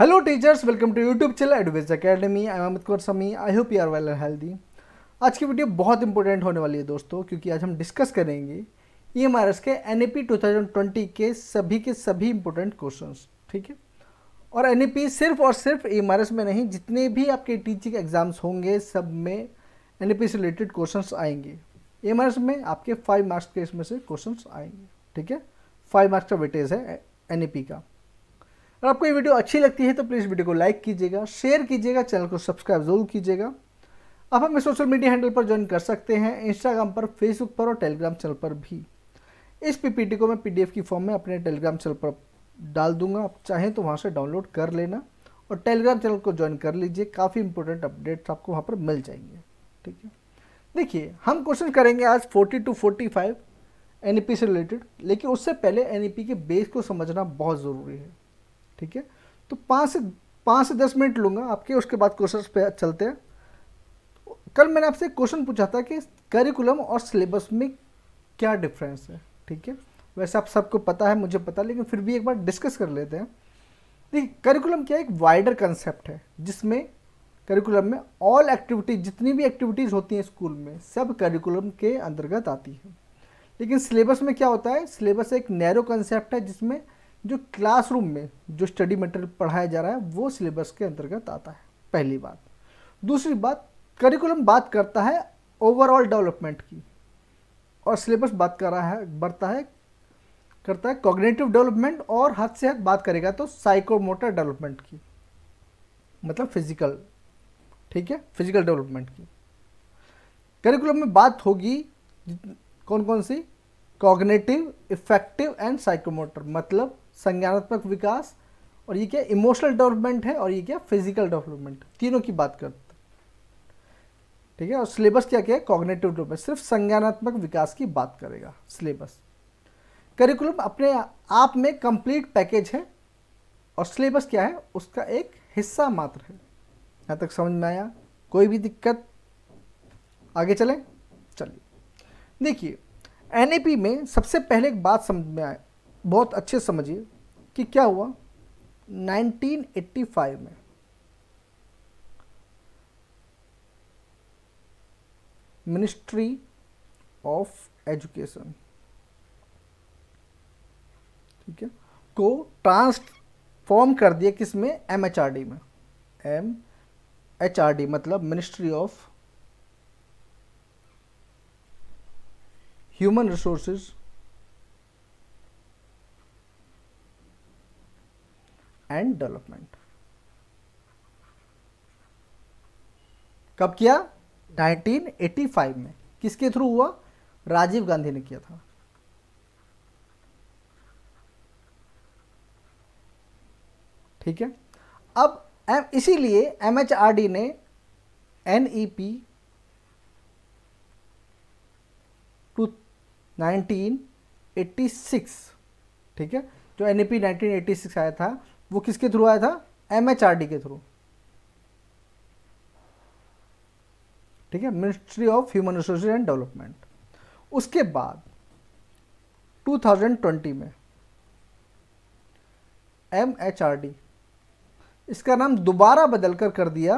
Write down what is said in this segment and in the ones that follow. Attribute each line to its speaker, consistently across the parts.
Speaker 1: Hello teachers welcome to YouTube channel एडवेज academy I am Amit Kaur समी I hope you are well and healthy आज की video बहुत important होने वाली है दोस्तों क्योंकि आज हम डिस्कस करेंगे ई एम आर एस के N A P two thousand twenty के सभी के सभी इंपॉर्टेंट क्वेश्चन ठीक है और एन ए पी सिर्फ और सिर्फ ई एम आर एस में नहीं जितने भी आपके टीचिंग एग्जाम्स होंगे सब में एन ए पी से रिलेटेड क्वेश्चन आएंगे ई एम आर एस में आपके फाइव मार्क्स के इसमें से क्वेश्चन आएंगे ठीक है फाइव मार्क्स का वेटेज है एन ए पी का और आपको ये वीडियो अच्छी लगती है तो प्लीज़ वीडियो को लाइक कीजिएगा शेयर कीजिएगा चैनल को सब्सक्राइब जरूर कीजिएगा आप हमें सोशल मीडिया हैंडल पर ज्वाइन कर सकते हैं इंस्टाग्राम पर फेसबुक पर और टेलीग्राम चैनल पर भी इस पीपीटी को मैं पीडीएफ की फॉर्म में अपने टेलीग्राम चैनल पर डाल दूंगा आप चाहें तो वहाँ से डाउनलोड कर लेना और टेलीग्राम चैनल को ज्वाइन कर लीजिए काफ़ी इंपॉर्टेंट अपडेट्स आपको वहाँ पर मिल जाएंगे ठीक है देखिए हम क्वेश्चन करेंगे आज फोर्टी टू फाइव एन से रिलेटेड लेकिन उससे पहले एन e के बेस को समझना बहुत ज़रूरी है ठीक है तो पाँच से पाँच से दस मिनट लूँगा आपके उसके बाद क्वेश्चन पे चलते हैं कल मैंने आपसे क्वेश्चन पूछा था कि करिकुलम और सिलेबस में क्या डिफरेंस है ठीक है वैसे आप सबको पता है मुझे पता लेकिन फिर भी एक बार डिस्कस कर लेते हैं देखिए करिकुलम क्या एक वाइडर कंसेप्ट है जिसमें करिकुलम में ऑल एक्टिविटी जितनी भी एक्टिविटीज़ होती हैं स्कूल में सब करिकुलम के अंतर्गत आती है लेकिन सिलेबस में क्या होता है सिलेबस एक नैरो कंसेप्ट है जिसमें जो क्लासरूम में जो स्टडी मटेरियल पढ़ाया जा रहा है वो सिलेबस के अंतर्गत आता है पहली बात दूसरी बात करिकुलम बात करता है ओवरऑल डेवलपमेंट की और सिलेबस बात कर रहा है बढ़ता है करता है कॉग्नेटिव डेवलपमेंट और हद से हद बात करेगा तो साइकोमोटर डेवलपमेंट की मतलब फिजिकल ठीक है फिजिकल डेवलपमेंट की करिकुलम में बात होगी कौन कौन सी कॉग्नेटिव इफेक्टिव एंड साइकोमोटर मतलब संज्ञानात्मक विकास और ये क्या इमोशनल डेवलपमेंट है और ये क्या फिजिकल डेवलपमेंट तीनों की बात करते ठीक है और सिलेबस क्या क्या है कॉग्नेटिव डेवलपमेंट सिर्फ संज्ञानात्मक विकास की बात करेगा सिलेबस करिकुलम अपने आप में कंप्लीट पैकेज है और सिलेबस क्या है उसका एक हिस्सा मात्र है यहाँ तक समझ में आया कोई भी दिक्कत आगे चलें चलिए देखिए एन में सबसे पहले एक बात समझ में आए बहुत अच्छे समझिए कि क्या हुआ 1985 में मिनिस्ट्री ऑफ एजुकेशन ठीक है को ट्रांसफॉर्म कर दिया किस में एम एच आर डी में एम एच आर डी मतलब ministry of human resources and development कब किया 1985 में किसके थ्रू हुआ राजीव गांधी ने किया था ठीक है अब इसीलिए एमएचआरडी ने एनईपी e टू 1986 ठीक है जो e एनईपी 1986 आया था वो किसके थ्रू आया था एमएचआरडी के थ्रू ठीक है ministry of human resource and development उसके बाद 2020 में एमएचआरडी इसका नाम दोबारा बदलकर कर दिया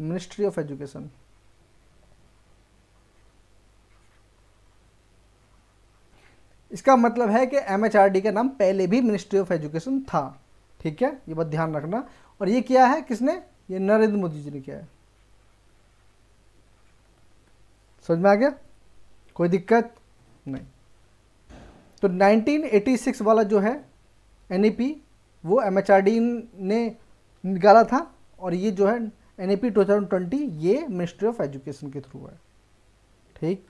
Speaker 1: मिनिस्ट्री ऑफ एजुकेशन इसका मतलब है कि एमएचआरडी का नाम पहले भी मिनिस्ट्री ऑफ एजुकेशन था ठीक है ये बात ध्यान रखना और ये किया है किसने ये नरेंद्र मोदी जी ने किया है समझ में आ गया कोई दिक्कत नहीं तो 1986 वाला जो है एन वो एम ने निकाला था और ये जो है एन थाउजेंड ट्वेंटी ये मिनिस्ट्री ऑफ एजुकेशन के थ्रू है ठीक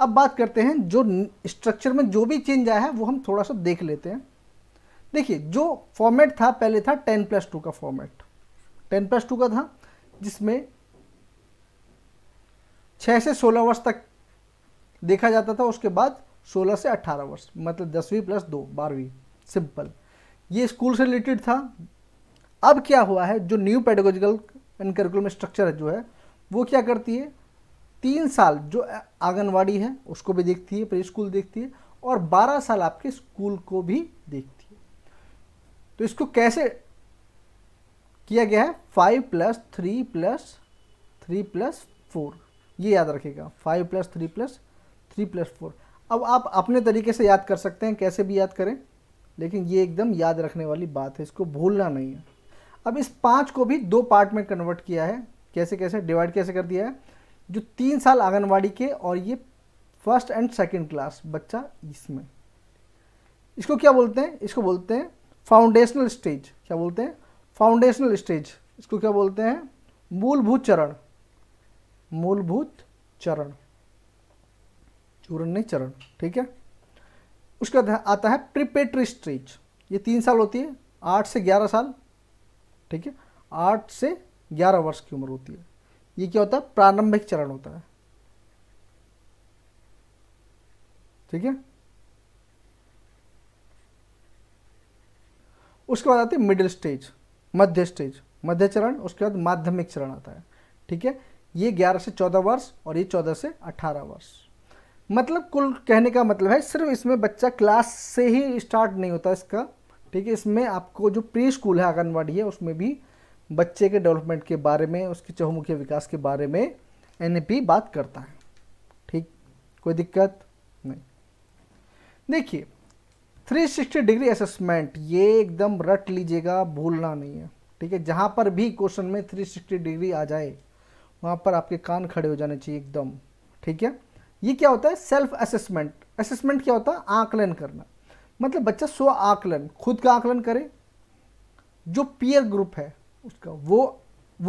Speaker 1: अब बात करते हैं जो स्ट्रक्चर में जो भी चेंज आया है वो हम थोड़ा सा देख लेते हैं देखिए जो फॉर्मेट था पहले था टेन प्लस टू का फॉर्मेट टेन प्लस टू का था जिसमें छः से सोलह वर्ष तक देखा जाता था उसके बाद सोलह से अट्ठारह वर्ष मतलब दसवीं प्लस दो बारहवीं सिंपल ये स्कूल से रिलेटेड था अब क्या हुआ है जो new pedological and curriculum structure है जो है वो क्या करती है तीन साल जो आंगनवाड़ी है उसको भी देखती है प्री स्कूल देखती है और बारह साल आपके स्कूल को भी देखती है तो इसको कैसे किया गया है five plus three plus three plus four ये याद रखिएगा five plus three plus three plus four अब आप अपने तरीके से याद कर सकते हैं कैसे भी याद करें लेकिन ये एकदम याद रखने वाली बात है इसको भूलना नहीं है अब इस पाँच को भी दो पार्ट में कन्वर्ट किया है कैसे कैसे डिवाइड कैसे कर दिया है जो तीन साल आंगनवाड़ी के और ये फर्स्ट एंड सेकेंड क्लास बच्चा इसमें इसको क्या बोलते हैं इसको बोलते हैं फाउंडेशनल स्टेज क्या बोलते हैं फाउंडेशनल स्टेज इसको क्या बोलते हैं मूलभूत चरण मूलभूत चरण चूरण नहीं चरण ठीक है उसके आता है प्रिपेटरी स्टेज ये तीन साल होती है आठ से ग्यारह साल ठीक है आठ से ग्यारह वर्ष की उम्र होती है ये क्या होता है प्रारंभिक चरण होता है ठीक है उसके बाद आती है मिडिल स्टेज मध्य स्टेज मध्य चरण उसके बाद माध्यमिक चरण आता है ठीक है ये 11 से 14 वर्ष और ये 14 से 18 वर्ष मतलब कुल कहने का मतलब है सिर्फ इसमें बच्चा क्लास से ही स्टार्ट नहीं होता इसका ठीक है इसमें आपको जो प्री स्कूल है आंगनबाड़ी है उसमें भी बच्चे के डेवलपमेंट के बारे में उसके चहुमुखी विकास के बारे में एन बात करता है ठीक कोई दिक्कत नहीं देखिए 360 डिग्री असेसमेंट ये एकदम रट लीजिएगा भूलना नहीं है ठीक है जहाँ पर भी क्वेश्चन में 360 डिग्री आ जाए वहाँ पर आपके कान खड़े हो जाने चाहिए एकदम ठीक है ये क्या होता है सेल्फ असेसमेंट असेसमेंट क्या होता है आकलन करना मतलब बच्चा स्व आकलन खुद का आकलन करे जो पीयर ग्रुप है उसका वो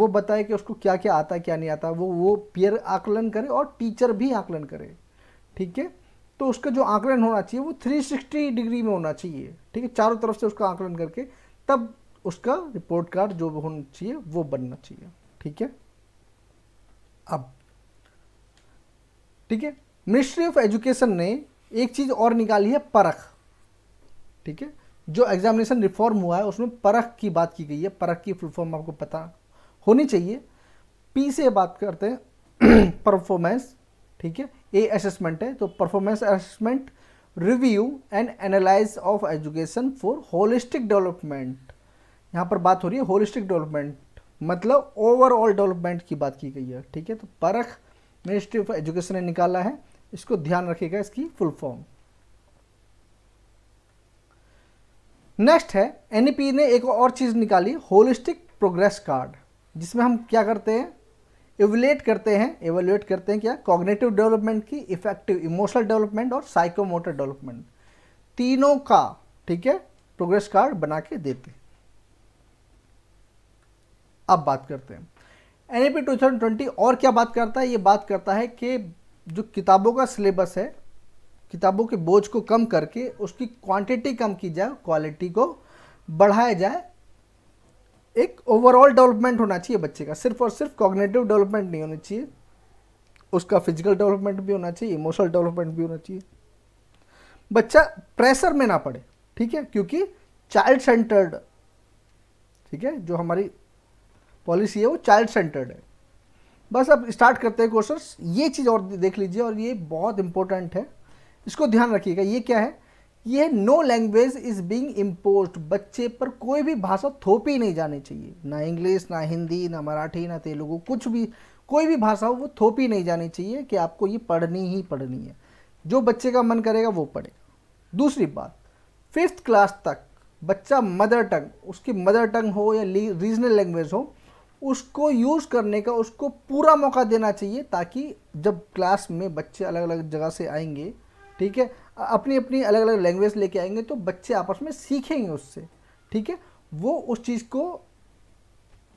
Speaker 1: वो बताए कि उसको क्या क्या आता है क्या नहीं आता वो वो पीयर आकलन करे और टीचर भी आकलन करे ठीक है तो उसका जो आंकलन होना चाहिए वो 360 डिग्री में होना चाहिए ठीक है चारों तरफ से उसका आंकलन करके तब उसका रिपोर्ट कार्ड जो होना चाहिए वो बनना चाहिए ठीक है अब ठीक है मिनिस्ट्री ऑफ एजुकेशन ने एक चीज़ और निकाली है परख ठीक है जो एग्जामिनेशन रिफॉर्म हुआ है उसमें परख की बात की गई है परख की फुल फॉर्म आपको पता होनी चाहिए पी से बात करते हैं परफॉर्मेंस ठीक है ये असेसमेंट है तो performance assessment review and analyse of education for holistic development यहाँ पर बात हो रही है होलिस्टिक डेवलपमेंट मतलब ओवरऑल डेवलपमेंट की बात की गई है ठीक है तो परख मिनिस्ट्री ऑफ एजुकेशन ने निकाला है इसको ध्यान रखिएगा इसकी फुल फॉर्म नेक्स्ट है एनईपी e ने एक और चीज़ निकाली होलिस्टिक प्रोग्रेस कार्ड जिसमें हम क्या करते हैं एवलेट करते हैं एवेलुएट करते हैं क्या कॉग्नेटिव डेवलपमेंट की इफेक्टिव इमोशनल डेवलपमेंट और साइकोमोटर डेवलपमेंट तीनों का ठीक है प्रोग्रेस कार्ड बना के देते अब बात करते हैं एन ई पी और क्या बात करता है ये बात करता है कि जो किताबों का सिलेबस है किताबों के बोझ को कम करके उसकी क्वांटिटी कम की जाए क्वालिटी को बढ़ाया जाए एक ओवरऑल डेवलपमेंट होना चाहिए बच्चे का सिर्फ और सिर्फ कॉग्नेटिव डेवलपमेंट नहीं होना चाहिए उसका फिजिकल डेवलपमेंट भी होना चाहिए इमोशनल डेवलपमेंट भी होना चाहिए बच्चा प्रेशर में ना पड़े ठीक है क्योंकि चाइल्ड सेंटर्ड ठीक है जो हमारी पॉलिसी है वो चाइल्ड सेंटर्ड है बस अब स्टार्ट करते हैं क्वेश्चन ये चीज़ और देख लीजिए और ये बहुत इंपॉर्टेंट है इसको ध्यान रखिएगा ये क्या है यह no language is being imposed बच्चे पर कोई भी भाषा थोपी नहीं जानी चाहिए ना इंग्लिश ना हिंदी ना मराठी ना तेलुगु कुछ भी कोई भी भाषा हो वो थोपी नहीं जानी चाहिए कि आपको ये पढ़नी ही पढ़नी है जो बच्चे का मन करेगा वो पढ़ेगा दूसरी बात फिफ्थ क्लास तक बच्चा मदर टंग उसकी मदर टंग हो या रीजनल लैंग्वेज हो उसको यूज़ करने का उसको पूरा मौका देना चाहिए ताकि जब क्लास में बच्चे अलग अलग जगह से आएंगे ठीक है अपनी अपनी अलग अलग लैंग्वेज लेके आएंगे तो बच्चे आपस में सीखेंगे उससे ठीक है वो उस चीज़ को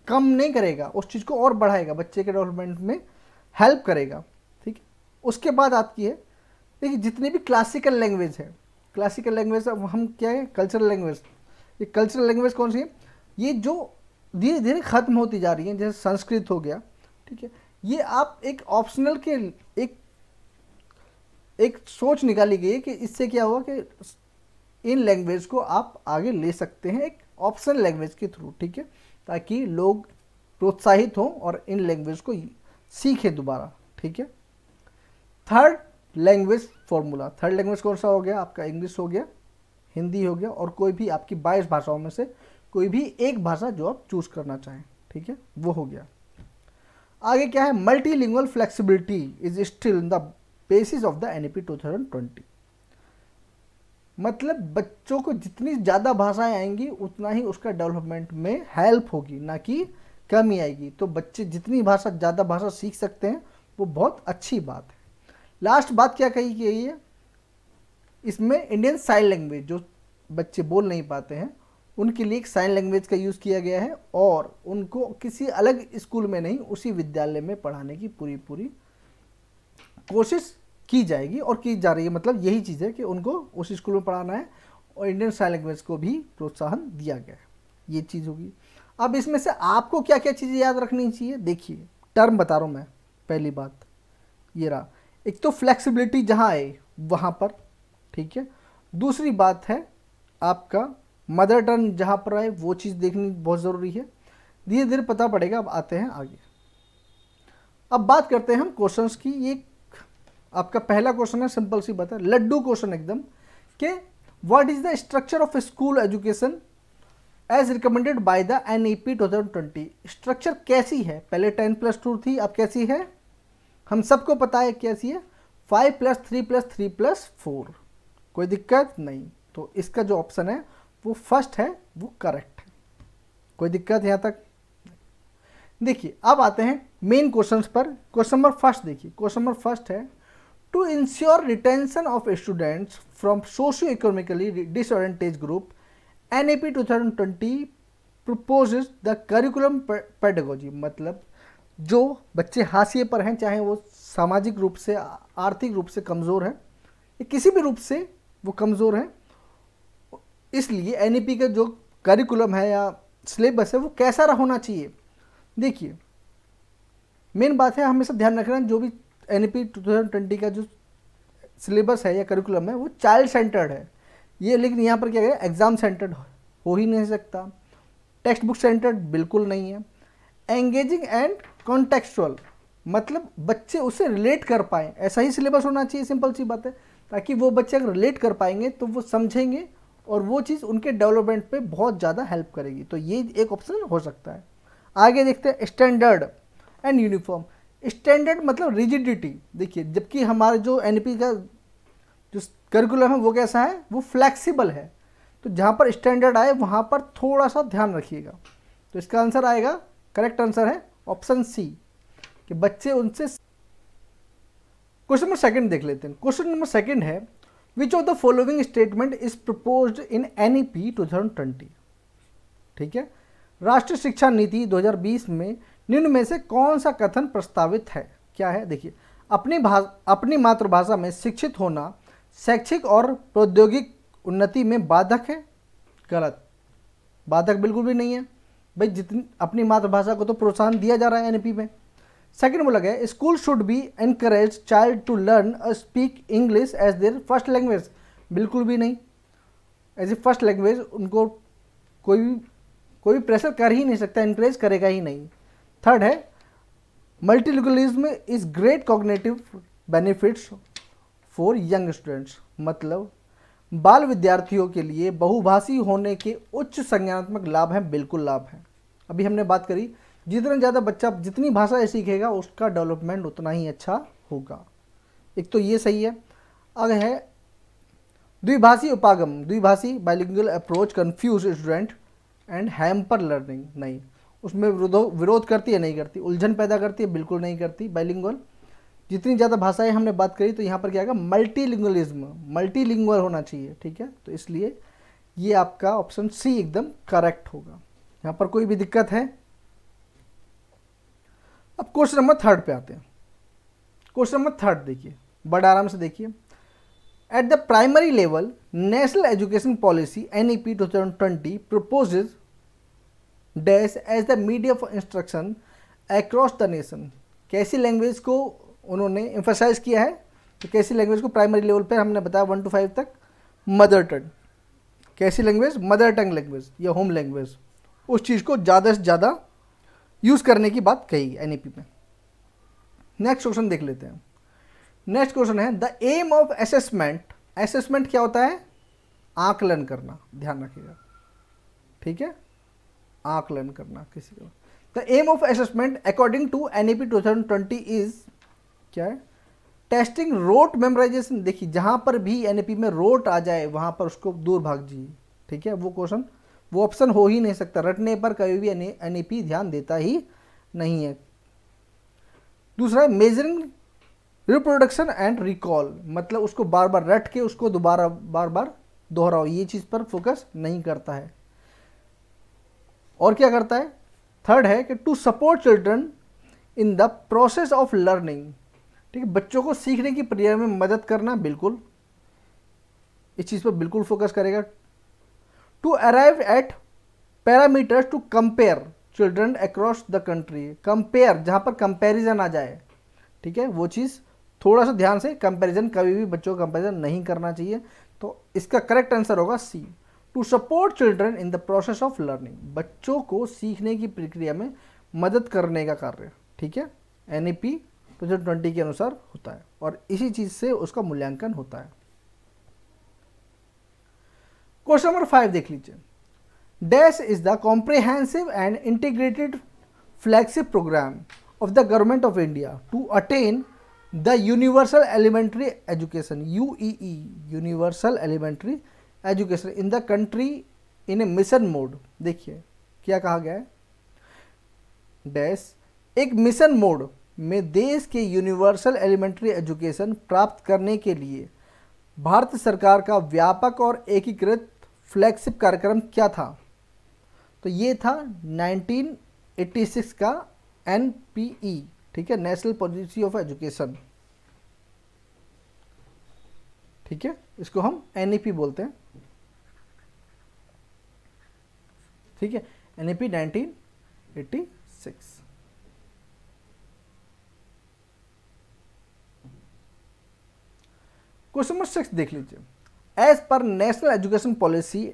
Speaker 1: कम नहीं करेगा उस चीज़ को और बढ़ाएगा बच्चे के डेवलपमेंट में हेल्प करेगा ठीक है उसके बाद आपकी है देखिए जितनी भी क्लासिकल लैंग्वेज है क्लासिकल लैंग्वेज अब हम क्या है कल्चरल लैंग्वेज ये कल्चरल लैंग्वेज कौन सी है ये जो धीरे धीरे ख़त्म होती जा रही है जैसे संस्कृत हो गया ठीक है ये आप एक ऑप्शनल के एक एक सोच निकाली गई कि इससे क्या हुआ कि इन लैंग्वेज को आप आगे ले सकते हैं एक ऑप्शन लैंग्वेज के थ्रू ठीक है ताकि लोग प्रोत्साहित हों और इन लैंग्वेज को सीखें दोबारा ठीक है third language formula third language कौन सा हो गया आपका इंग्लिश हो गया हिंदी हो गया और कोई भी आपकी बाईस भाषाओं में से कोई भी एक भाषा जो आप चूज करना चाहें ठीक है वो हो गया आगे क्या है multi flexibility is still in the basis of the N 2020 मतलब बच्चों को जितनी ज़्यादा भाषाएं आएंगी उतना ही उसका डेवलपमेंट में हेल्प होगी ना कि कमी आएगी तो बच्चे जितनी भाषा ज़्यादा भाषा सीख सकते हैं वो बहुत अच्छी बात है लास्ट बात क्या कही गई है इसमें इंडियन साइन लैंग्वेज जो बच्चे बोल नहीं पाते हैं उनके लिए एक साइन लैंग्वेज का यूज़ किया गया है और उनको किसी अलग स्कूल में नहीं उसी विद्यालय में पढ़ाने की पूरी पूरी कोशिश की जाएगी और की जा रही है मतलब यही चीज़ है कि उनको उस स्कूल में पढ़ाना है और इंडियन साइन लैंग्वेज को भी प्रोत्साहन दिया गया है ये चीज़ होगी अब इसमें से आपको क्या क्या चीज़ें याद रखनी चाहिए देखिए टर्म बता रहा हूँ मैं पहली बात ये रहा एक तो फ्लेक्सिबिलिटी जहाँ आए वहाँ पर ठीक है दूसरी बात है आपका मदर टर्न जहाँ पर आए वो चीज़ देखनी बहुत ज़रूरी है धीरे धीरे पता पड़ेगा अब आते हैं आगे अब बात करते हैं हम क्वेश्चंस की ये आपका पहला क्वेश्चन है सिंपल सी बात है लड्डू क्वेश्चन एकदम के what is the structure of school education as recommended by the N E P two thousand twenty structure कैसी है पहले टेन प्लस टू थी अब कैसी है हम सबको पता है कैसी है five plus three plus three plus four कोई दिक्कत नहीं तो इसका जो ऑप्शन है वो फर्स्ट है वो करेक्ट है कोई दिक्कत यहाँ तक देखिए अब आते हैं मेन क्वेश्चंस पर क्वेश्चन नंबर फर्स्ट देखिए क्वेश्चन नंबर फर्स्ट है to ensure retention of students from socio-economically disadvantaged group nap 2020 proposes the curriculum pedagogy मतलब जो बच्चे हाशिए पर हैं चाहे वो सामाजिक रूप से आर्थिक रूप से कमज़ोर हैं या किसी भी रूप से वो कमज़ोर हैं इसलिए एन का जो करिकुलम है या सिलेबस है वो कैसा होना चाहिए देखिए मेन बात है हमेशा ध्यान रखना जो भी एन पी का जो सिलेबस है या करिकुलम है वो चाइल्ड सेंटर्ड है ये लेकिन यहाँ पर क्या गया एग्ज़ाम सेंटर्ड हो ही नहीं सकता टेक्स्ट बुक सेंटर्ड बिल्कुल नहीं है एंगेजिंग एंड कॉन्टेक्चुअल मतलब बच्चे उसे रिलेट कर पाएँ ऐसा ही सिलेबस होना चाहिए सिंपल सी बात है ताकि वो बच्चे अगर रिलेट कर पाएंगे तो वो समझेंगे और वो चीज़ उनके डेवलपमेंट पे बहुत ज़्यादा हेल्प करेगी तो ये एक ऑप्शन हो सकता है आगे देखते हैं स्टैंडर्ड एंड यूनिफॉर्म स्टैंडर्ड मतलब रिजिडिटी देखिए जबकि हमारे जो एन का जो करिकुलम है वो कैसा है वो फ्लैक्सीबल है तो जहाँ पर स्टैंडर्ड आए वहाँ पर थोड़ा सा ध्यान रखिएगा तो इसका आंसर आएगा करेक्ट आंसर है ऑप्शन सी कि बच्चे उनसे क्वेश्चन नंबर सेकंड देख लेते हैं क्वेश्चन नंबर सेकंड है which of the following statement is proposed in N E P two ठीक है राष्ट्रीय शिक्षा नीति 2020 में निम्न में से कौन सा कथन प्रस्तावित है क्या है देखिए अपनी भाषा अपनी मातृभाषा में शिक्षित होना शैक्षिक और प्रौद्योगिक उन्नति में बाधक है गलत बाधक बिल्कुल भी नहीं है भाई जितनी अपनी मातृभाषा को तो प्रोत्साहन दिया जा रहा है एनपी में सेकंड बोला गया school should be encourage child to learn speak English as their first language बिल्कुल भी नहीं एज ए फर्स्ट लैंग्वेज उनको कोई भी कोई भी प्रेशर कर ही नहीं सकता इनक्रेज करेगा ही नहीं थर्ड है multilingualism is great cognitive benefits for young students मतलब बाल विद्यार्थियों के लिए बहुभाषी होने के उच्च संज्ञानात्मक लाभ हैं बिल्कुल लाभ हैं अभी हमने बात करी जितना ज़्यादा बच्चा जितनी भाषा सीखेगा उसका डेवलपमेंट उतना ही अच्छा होगा एक तो ये सही है अगर है द्विभाषी उपागम द्विभाषी bilingual approach confuse student and hamper learning नहीं उसमें विरोध करती है नहीं करती उलझन पैदा करती है बिल्कुल नहीं करती बाइलिंगुअल जितनी ज़्यादा भाषाएं हमने बात करी तो यहाँ पर क्या आएगा मल्टीलिंगुअलिज्म मल्टीलिंगुअल होना चाहिए ठीक है तो इसलिए ये आपका ऑप्शन सी एकदम करेक्ट होगा यहाँ पर कोई भी दिक्कत है अब क्वेश्चन नंबर थर्ड पे आते हैं क्वेश्चन नंबर थर्ड देखिए बड़ा आराम से देखिए at the primary level national education policy N E P two thousand twenty proposes dash as the medium for instruction across the nation कैसी लैंग्वेज को उन्होंने एम्फोसाइज किया है तो कैसी लैंग्वेज को प्राइमरी लेवल पर हमने बताया वन टू फाइव तक मदर टंग कैसी लैंग्वेज मदर टंग लैंग्वेज या होम लैंग्वेज उस चीज़ को ज़्यादा से ज़्यादा यूज़ करने की बात कही एन पी में नेक्स्ट क्वेश्चन देख लेते हैं नेक्स्ट क्वेश्चन है the aim of assessment assessment क्या होता है आकलन करना ध्यान रखिएगा ठीक है आकलन करना किसी का the aim of assessment according to N E P two thousand twenty is क्या है टेस्टिंग रोट मेमोराइजेशन देखिए जहाँ पर भी एन ई पी में रोट आ जाए वहाँ पर उसको दूर भाग जी ठीक है वो क्वेश्चन वो ऑप्शन हो ही नहीं सकता रटने पर कभी भी एन ई पी ध्यान देता ही नहीं है दूसरा है मेजरिंग रिप्रोडक्शन एंड रिकॉल मतलब उसको बार बार रट के उसको दोबारा बार बार दोहराओ ये चीज़ पर फोकस नहीं करता है और क्या करता है थर्ड है कि to support children in the process of learning ठीक है बच्चों को सीखने की प्रक्रिया में मदद करना बिल्कुल इस चीज़ पर बिल्कुल फोकस करेगा to arrive at parameters to compare children across the country compare जहाँ पर कंपेरिजन आ जाए ठीक है वो चीज़ थोड़ा सा ध्यान से कंपेरिजन कभी भी बच्चों का कंपेरिजन नहीं करना चाहिए तो इसका करेक्ट आंसर होगा C to support children in the process of learning बच्चों को सीखने की प्रक्रिया में मदद करने का कार्य ठीक है N E P two thousand twenty के अनुसार होता है और इसी चीज़ से उसका मूल्यांकन होता है क्वेश्चन नंबर फाइव देख लीजिए dash is the comprehensive and integrated flagship programme of the government of India to attain the universal elementary education U E universal elementary education in the country in a mission mode देखिए क्या कहा गया है dash एक mission mode में देश के universal elementary education प्राप्त करने के लिए भारत सरकार का व्यापक और एकीकृत फ्लैगशिप कार्यक्रम क्या था तो ये था 1986 का एन ठीक है नेशनल पॉलिसी ऑफ एजुकेशन ठीक है इसको हम एन बोलते हैं ठीक है N E P nineteen eighty six question number six देख लीजिए एज पर national education policy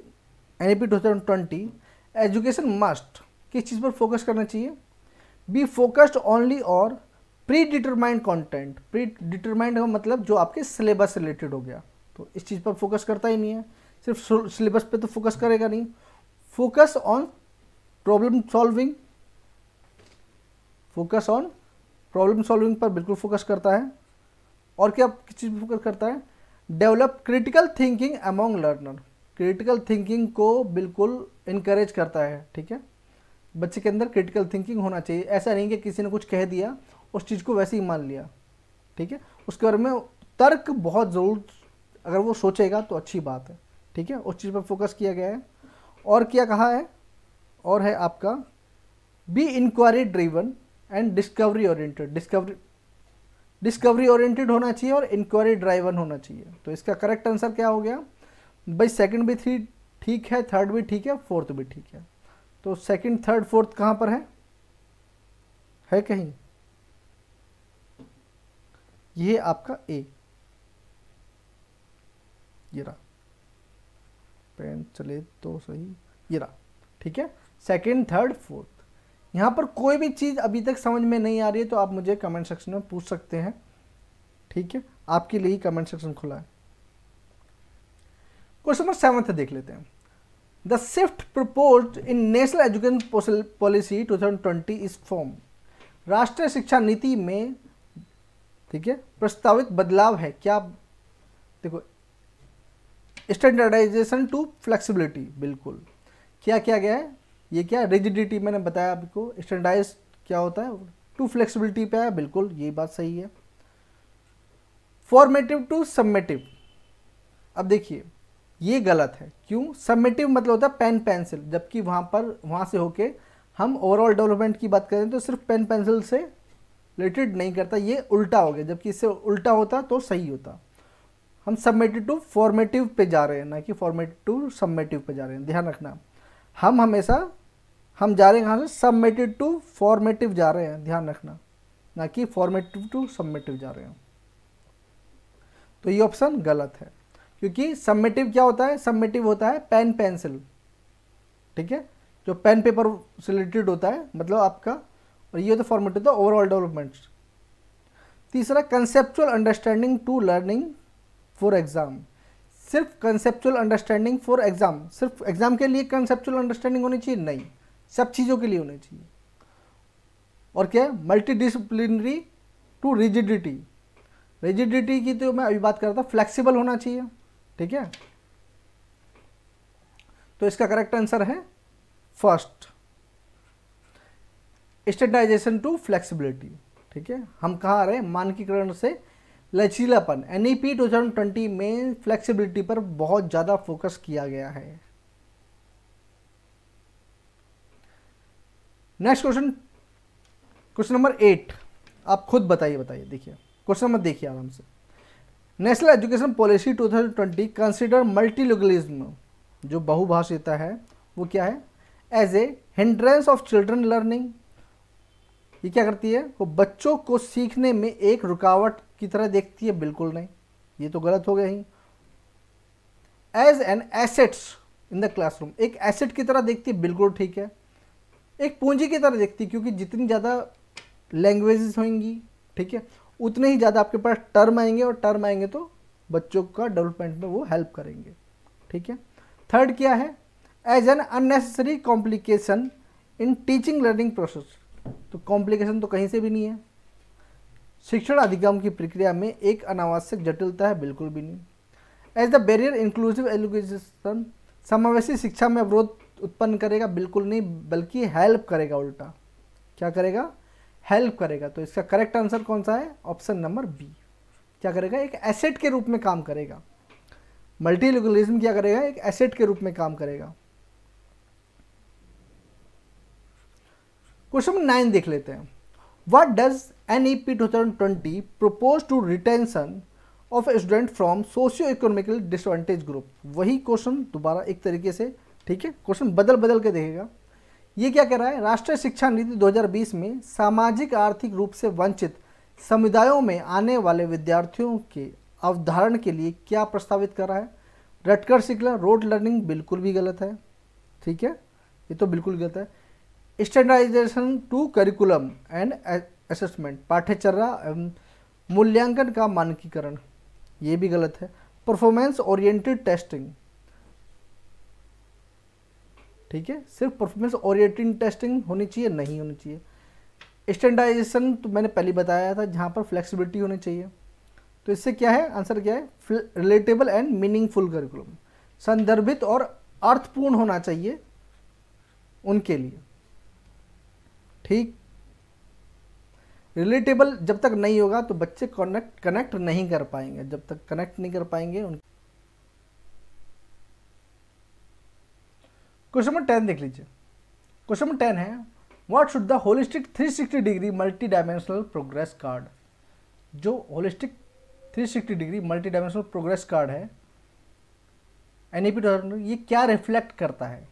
Speaker 1: N E P two thousand twenty education must किस चीज़ पर फोकस करना चाहिए बी फोकस्ड ओनली और predetermined content predetermined का मतलब जो आपके सिलेबस से रिलेटेड हो गया तो इस चीज़ पर फोकस करता ही नहीं है सिर्फ सिलेबस पे तो फोकस करेगा नहीं focus on problem solving focus on problem solving पर बिल्कुल फोकस करता है और क्या किस चीज़ पर फोकस करता है develop critical thinking among learner critical thinking को बिल्कुल इनक्रेज करता है ठीक है बच्चे के अंदर क्रिटिकल थिंकिंग होना चाहिए ऐसा नहीं कि किसी ने कुछ कह दिया उस चीज़ को वैसे ही मान लिया ठीक है उसके बारे में तर्क बहुत ज़रूर अगर वो सोचेगा तो अच्छी बात है ठीक है उस चीज़ पर फोकस किया गया है और क्या कहा है और है आपका be inquiry driven and discovery oriented discovery discovery oriented होना चाहिए और इंक्वायरी ड्राइवन होना चाहिए तो इसका करेक्ट आंसर क्या हो गया भाई सेकंड भी थ्री ठीक है थर्ड भी ठीक है फोर्थ भी ठीक है तो सेकंड थर्ड फोर्थ कहाँ पर है है कहीं ये आपका ए ये रहा पेन चले तो सही ये रहा ठीक है सेकेंड थर्ड फोर्थ यहाँ पर कोई भी चीज़ अभी तक समझ में नहीं आ रही है तो आप मुझे कमेंट सेक्शन में पूछ सकते हैं ठीक है आपके लिए ही कमेंट सेक्शन खुला है क्वेश्चन नंबर सेवन सेवन्थ देख लेते हैं the shift propose in national education policy 2020 is from राष्ट्रीय शिक्षा नीति में ठीक है प्रस्तावित बदलाव है क्या देखो स्टैंडर्डाइजेशन टू फ्लेक्सिबिलिटी बिल्कुल क्या क्या गया है ये क्या रिजिडिटी मैंने बताया आपको स्टैंडर्डाइज क्या होता है टू फ्लेक्सिबिलिटी पे आया बिल्कुल ये बात सही है फॉर्मेटिव टू सबमेटिव अब देखिए ये गलत है क्यों सबमेटिव मतलब होता है पेन पेंसिल जबकि वहाँ पर वहाँ से होके हम ओवरऑल डेवलपमेंट की बात करें तो सिर्फ पेन पेंसिल से रिलेटेड नहीं करता ये उल्टा हो गया जबकि इससे उल्टा होता तो सही होता हम सबमेटिव टू फॉर्मेटिव पे जा रहे हैं ना कि फॉर्मेटिव टू सबमेटिव पे जा रहे हैं ध्यान रखना हम हमेशा हम जा रहे हैं कहाँ से सबमेटिव टू फॉर्मेटिव जा रहे हैं ध्यान रखना ना कि फॉर्मेटिव टू सबमेटिव जा रहे हैं तो ये ऑप्शन गलत है क्योंकि सबमेटिव क्या होता है सबमेटिव होता है पेन पेंसिल ठीक है जो पेन पेपर से रिलेटेड होता है मतलब आपका और ये तो फॉर्मेटिव था ओवरऑल डेवलपमेंट्स तीसरा conceptual understanding to learning for exam सिर्फ कंसेप्चुअल अंडरस्टैंडिंग फॉर एग्ज़ाम सिर्फ एग्ज़ाम के लिए कंसेप्चुअल अंडरस्टैंडिंग होनी चाहिए नहीं सब चीज़ों के लिए होनी चाहिए और क्या है multidisciplinary to rigidity rigidity की तो मैं अभी बात कर रहा था फ्लेक्सिबल होना चाहिए ठीक है तो इसका करेक्ट आंसर है फर्स्ट स्टैंडाइजेशन टू फ्लेक्सिबिलिटी ठीक है हम कहा आ रहे हैं मानकीकरण से लचीलापन N E P two thousand twenty में फ्लेक्सिबिलिटी पर बहुत ज़्यादा फोकस किया गया है next question question number eight आप खुद बताइए बताइए देखिए क्वेश्चन नंबर देखिए आराम से national education policy 2020 consider multilingualism जो बहुभाषिता है वो क्या है as a hindrance of children learning ये क्या करती है वो बच्चों को सीखने में एक रुकावट की तरह देखती है बिल्कुल नहीं ये तो गलत हो गया ही as an assets in the classroom एक एसेट की तरह देखती है बिल्कुल ठीक है एक पूंजी की तरह देखती है क्योंकि जितनी ज़्यादा लैंग्वेजेस होंगी ठीक है उतने ही ज़्यादा आपके पास टर्म आएंगे और टर्म आएंगे तो बच्चों का डेवलपमेंट में वो हेल्प करेंगे ठीक है थर्ड क्या है as an unnecessary complication in teaching learning process तो कॉम्प्लिकेशन तो कहीं से भी नहीं है शिक्षण अधिगम की प्रक्रिया में एक अनावश्यक जटिलता है बिल्कुल भी नहीं as the barrier inclusive education समावेशी शिक्षा में अवरोध उत्पन्न करेगा बिल्कुल नहीं बल्कि हेल्प करेगा उल्टा क्या करेगा हेल्प करेगा तो इसका करेक्ट आंसर कौन सा है ऑप्शन नंबर बी क्या करेगा एक एसेट के रूप में काम करेगा मल्टी क्या करेगा एक एसेट के रूप में काम करेगा क्वेश्चन नाइन देख लेते हैं what does NEP 2020 proposed to retention of student from socio economical disadvantage group वही क्वेश्चन दोबारा एक तरीके से ठीक है क्वेश्चन बदल बदल के देखेगा ये क्या कह रहा है राष्ट्रीय शिक्षा नीति 2020 में सामाजिक आर्थिक रूप से वंचित समुदायों में आने वाले विद्यार्थियों के अवधारण के लिए क्या प्रस्तावित कर रहा है रटकर सिकला रोड लर्निंग बिल्कुल भी गलत है ठीक है ये तो बिल्कुल गलत है standardisation to curriculum and assessment पाठ्यचर्या एवं मूल्यांकन का मानकीकरण ये भी गलत है परफॉर्मेंस ओरिएंटेड टेस्टिंग ठीक है सिर्फ परफॉर्मेंस ओरिएंटेड टेस्टिंग होनी चाहिए नहीं होनी चाहिए स्टैंडर्डाइजेशन तो मैंने पहले बताया था जहाँ पर फ्लेक्सिबिलिटी होनी चाहिए तो इससे क्या है आंसर क्या है रिलेटेबल एंड मीनिंगफुल करिकुलम संदर्भित और अर्थपूर्ण होना चाहिए उनके लिए ठीक रिलेटेबल जब तक नहीं होगा तो बच्चे कनेक्ट कनेक्ट नहीं कर पाएंगे जब तक कनेक्ट नहीं कर पाएंगे उन क्वेश्चन नंबर टेन देख लीजिए क्वेश्चन नंबर टेन है what should the holistic 360 degree multi multidimensional progress card जो holistic 360 degree multi multidimensional progress card है एन ई ये क्या रिफ्लेक्ट करता है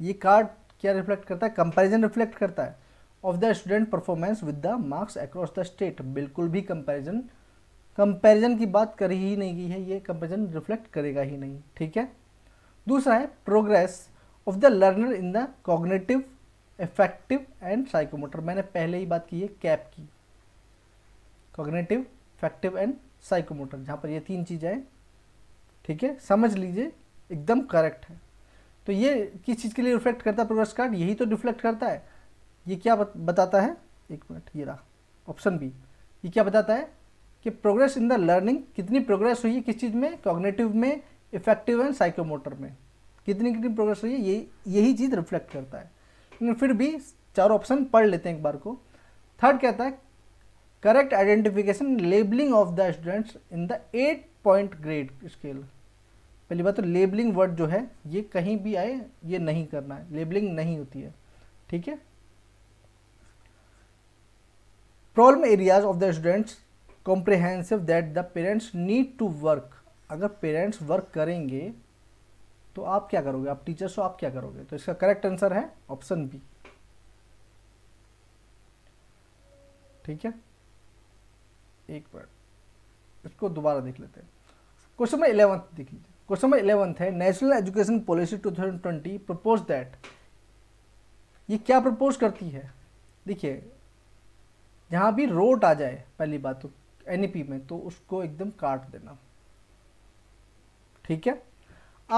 Speaker 1: ये कार्ड क्या रिफ्लेक्ट करता है कंपेरिजन रिफ्लेक्ट करता है of the student performance with the marks across the state बिल्कुल भी कंपैरिजन कंपैरिजन की बात करी ही नहीं गई है ये कंपैरिजन रिफ्लेक्ट करेगा ही नहीं ठीक है दूसरा है progress of the learner in the cognitive effective and psychomotor मैंने पहले ही बात की है कैप की कॉग्नेटिव इफेक्टिव एंड साइकोमोटर जहाँ पर ये तीन चीज़ें हैं ठीक है समझ लीजिए एकदम करेक्ट है तो ये किस चीज़ के लिए रिफ्लेक्ट करता है प्रोग्रेस कार्ड यही तो रिफ्लेक्ट करता है ये क्या बताता है एक मिनट ये रहा ऑप्शन बी ये क्या बताता है कि प्रोग्रेस इन द लर्निंग कितनी प्रोग्रेस हुई है किस चीज़ में कॉग्नेटिव में इफेक्टिव एंड साइकोमोटर में कितनी कितनी प्रोग्रेस हुई है ये यही चीज़ रिफ्लेक्ट करता है लेकिन फिर भी चार ऑप्शन पढ़ लेते हैं एक बार को थर्ड कहता है correct identification labelling of the students in the eight point grade scale पहली बात तो लेबलिंग वर्ड जो है ये कहीं भी आए ये नहीं करना है लेबलिंग नहीं होती है ठीक है problem areas of the students comprehensive that the parents need to work अगर पेरेंट्स वर्क करेंगे तो आप क्या करोगे आप टीचर्स हो आप क्या करोगे तो इसका करेक्ट आंसर है ऑप्शन बी ठीक है एक बार इसको दोबारा देख लेते हैं क्वेश्चन नंबर इलेवंथ देख लीजिए क्वेश्चन नंबर इलेवंथ है national education policy 2020 propose that ये क्या प्रपोज करती है देखिए यहाँ भी रोट आ जाए पहली बात तो एन e में तो उसको एकदम काट देना ठीक है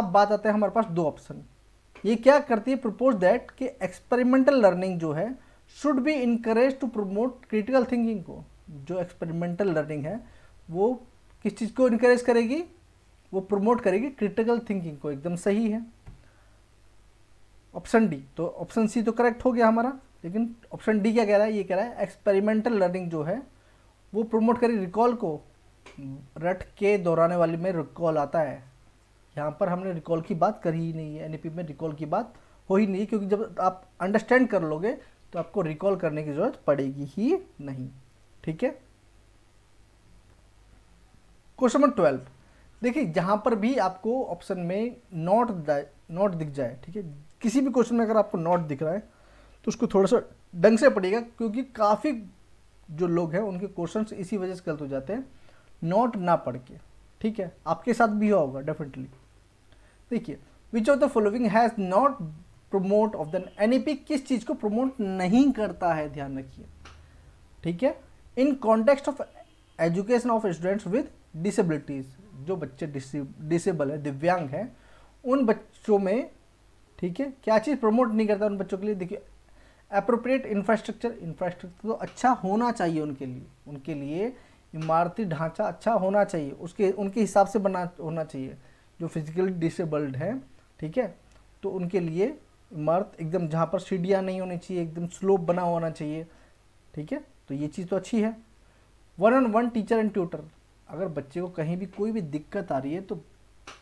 Speaker 1: अब बात आते हैं हमारे पास दो ऑप्शन ये क्या करती है प्रपोज दैट कि एक्सपेरिमेंटल लर्निंग जो है should be increase to promote critical thinking को जो एक्सपेरिमेंटल लर्निंग है वो किस चीज़ को इनक्रेज करेगी वो प्रमोट करेगी क्रिटिकल थिंकिंग को एकदम सही है ऑप्शन डी तो ऑप्शन सी तो करेक्ट हो गया हमारा लेकिन ऑप्शन डी क्या कह रहा है ये कह रहा है एक्सपेरिमेंटल लर्निंग जो है वो प्रमोट करी रिकॉल को रट के दोहराने वाले में रिकॉल आता है यहाँ पर हमने रिकॉल की बात करी ही नहीं है एन में रिकॉल की बात हो ही नहीं है क्योंकि जब आप अंडरस्टैंड कर लोगे तो आपको रिकॉल करने की ज़रूरत पड़ेगी ही नहीं ठीक है क्वेश्चन नंबर ट्वेल्व देखिए जहाँ पर भी आपको ऑप्शन में नॉट नॉट दिख जाए ठीक है किसी भी क्वेश्चन में अगर आपको नॉट दिख रहा है तो उसको थोड़ा सा ढंग से पड़ेगा क्योंकि काफ़ी जो लोग हैं उनके क्वेश्चन इसी वजह से गलत हो जाते हैं नोट ना पढ़ के ठीक है आपके साथ भी हुआ होगा डेफिनेटली देखिए which of the following has not promote of the N किस चीज़ को प्रमोट नहीं करता है ध्यान रखिए ठीक है in context of education of students with disabilities जो बच्चे डिसेबल है दिव्यांग हैं उन बच्चों में ठीक है क्या चीज़ प्रमोट नहीं करता उन बच्चों के लिए देखिए अप्रोप्रिएट इंफ्रास्ट्रक्चर इंफ्रास्ट्रक्चर तो अच्छा होना चाहिए उनके लिए उनके लिए इमारती ढांचा अच्छा होना चाहिए उसके उनके हिसाब से बना होना चाहिए जो फिजिकली डिसेबल्ड हैं ठीक है तो उनके लिए इमारत एकदम जहाँ पर सीढ़ियाँ नहीं होनी चाहिए एकदम स्लोप बना होना चाहिए ठीक है तो ये चीज़ तो अच्छी है one on one teacher and tutor अगर बच्चे को कहीं भी कोई भी दिक्कत आ रही है तो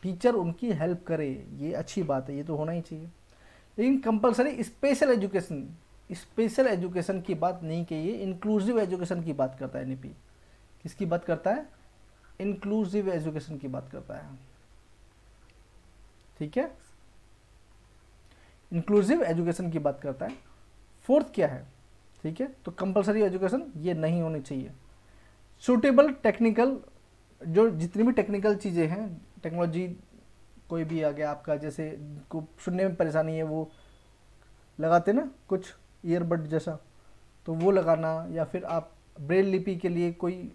Speaker 1: टीचर उनकी हेल्प करे ये अच्छी बात है ये तो होना ही चाहिए लेकिन compulsory special education special education की बात नहीं कही है इंक्लूसिव एजुकेशन की बात करता है एन किसकी बात करता है इंक्लूसिव एजुकेशन की बात करता है ठीक है इंक्लूसिव एजुकेशन की बात करता है फोर्थ क्या है ठीक है तो कंपलसरी एजुकेशन ये नहीं होनी चाहिए सूटेबल टेक्निकल जो जितनी भी टेक्निकल चीज़ें हैं टेक्नोलॉजी कोई भी आ गया आपका जैसे को सुनने में परेशानी है वो लगाते ना कुछ ईयरबड जैसा तो वो लगाना या फिर आप ब्रेल लिपि के लिए कोई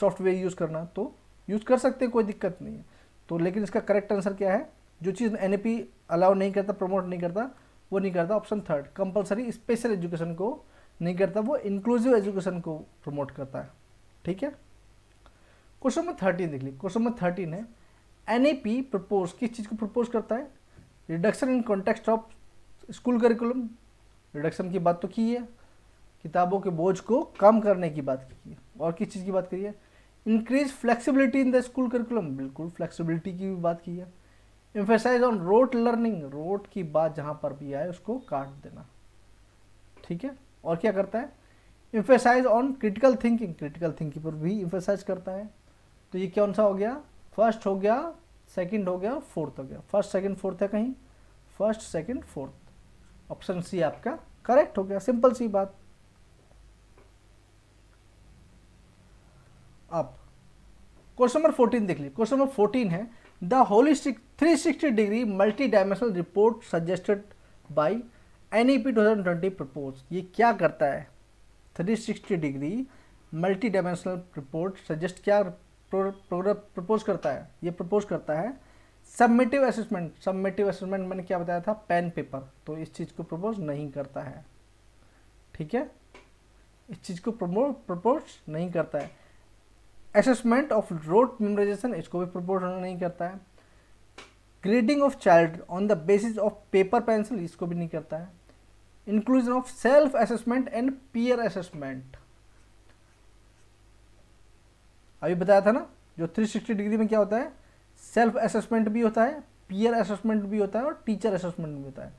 Speaker 1: सॉफ्टवेयर यूज़ करना तो यूज़ कर सकते हैं कोई दिक्कत नहीं है तो लेकिन इसका करेक्ट आंसर क्या है जो चीज़ एन अलाउ नहीं करता प्रमोट नहीं करता वो नहीं करता option third compulsory special education को नहीं करता वो इंक्लूसिव एजुकेशन को प्रमोट करता है ठीक है क्वेश्चन नंबर थर्टीन देख लीजिए क्वेश्चन नंबर थर्टीन है एन ए पी प्रपोज किस चीज़ को प्रपोज करता है reduction in context of school curriculum reduction की बात तो की है किताबों के बोझ को कम करने की बात की है और किस चीज़ की बात करिए increase flexibility in the school curriculum बिल्कुल फ्लेक्सिबिलिटी की भी बात की है emphasise on rote learning rote की बात जहाँ पर भी आए उसको काट देना ठीक है और क्या करता है emphasise on critical thinking critical thinking पर भी इम्फेसाइज करता है तो ये कौन सा हो गया फर्स्ट हो गया सेकंड हो गया फोर्थ हो गया फर्स्ट सेकंड फोर्थ है कहीं first second fourth option C आपका करेक्ट हो गया सिंपल सी बात अब क्वेश्चन नंबर फोर्टीन देख लीजिए क्वेश्चन नंबर फोर्टीन है the holistic sixty degree multi dimensional report suggested by N E P two thousand twenty propose ये क्या करता है three sixty degree multi dimensional report suggest क्या प्रपोज करता है ये प्रपोज करता है सबमिटिव असेसमेंट सबमिटिव असेसमेंट मैंने क्या बताया था पेन पेपर तो इस चीज़ को प्रपोज नहीं करता है ठीक है इस चीज़ को प्रपोज नहीं करता है असेसमेंट ऑफ रोड मेमोराइजेशन इसको भी प्रपोज नहीं करता है grading of child on the basis of paper pencil इसको भी नहीं करता है inclusion of self assessment and peer assessment अभी बताया था ना जो 360 डिग्री में क्या होता है सेल्फ असेसमेंट भी होता है पीयर असेसमेंट भी होता है और टीचर असेसमेंट भी होता है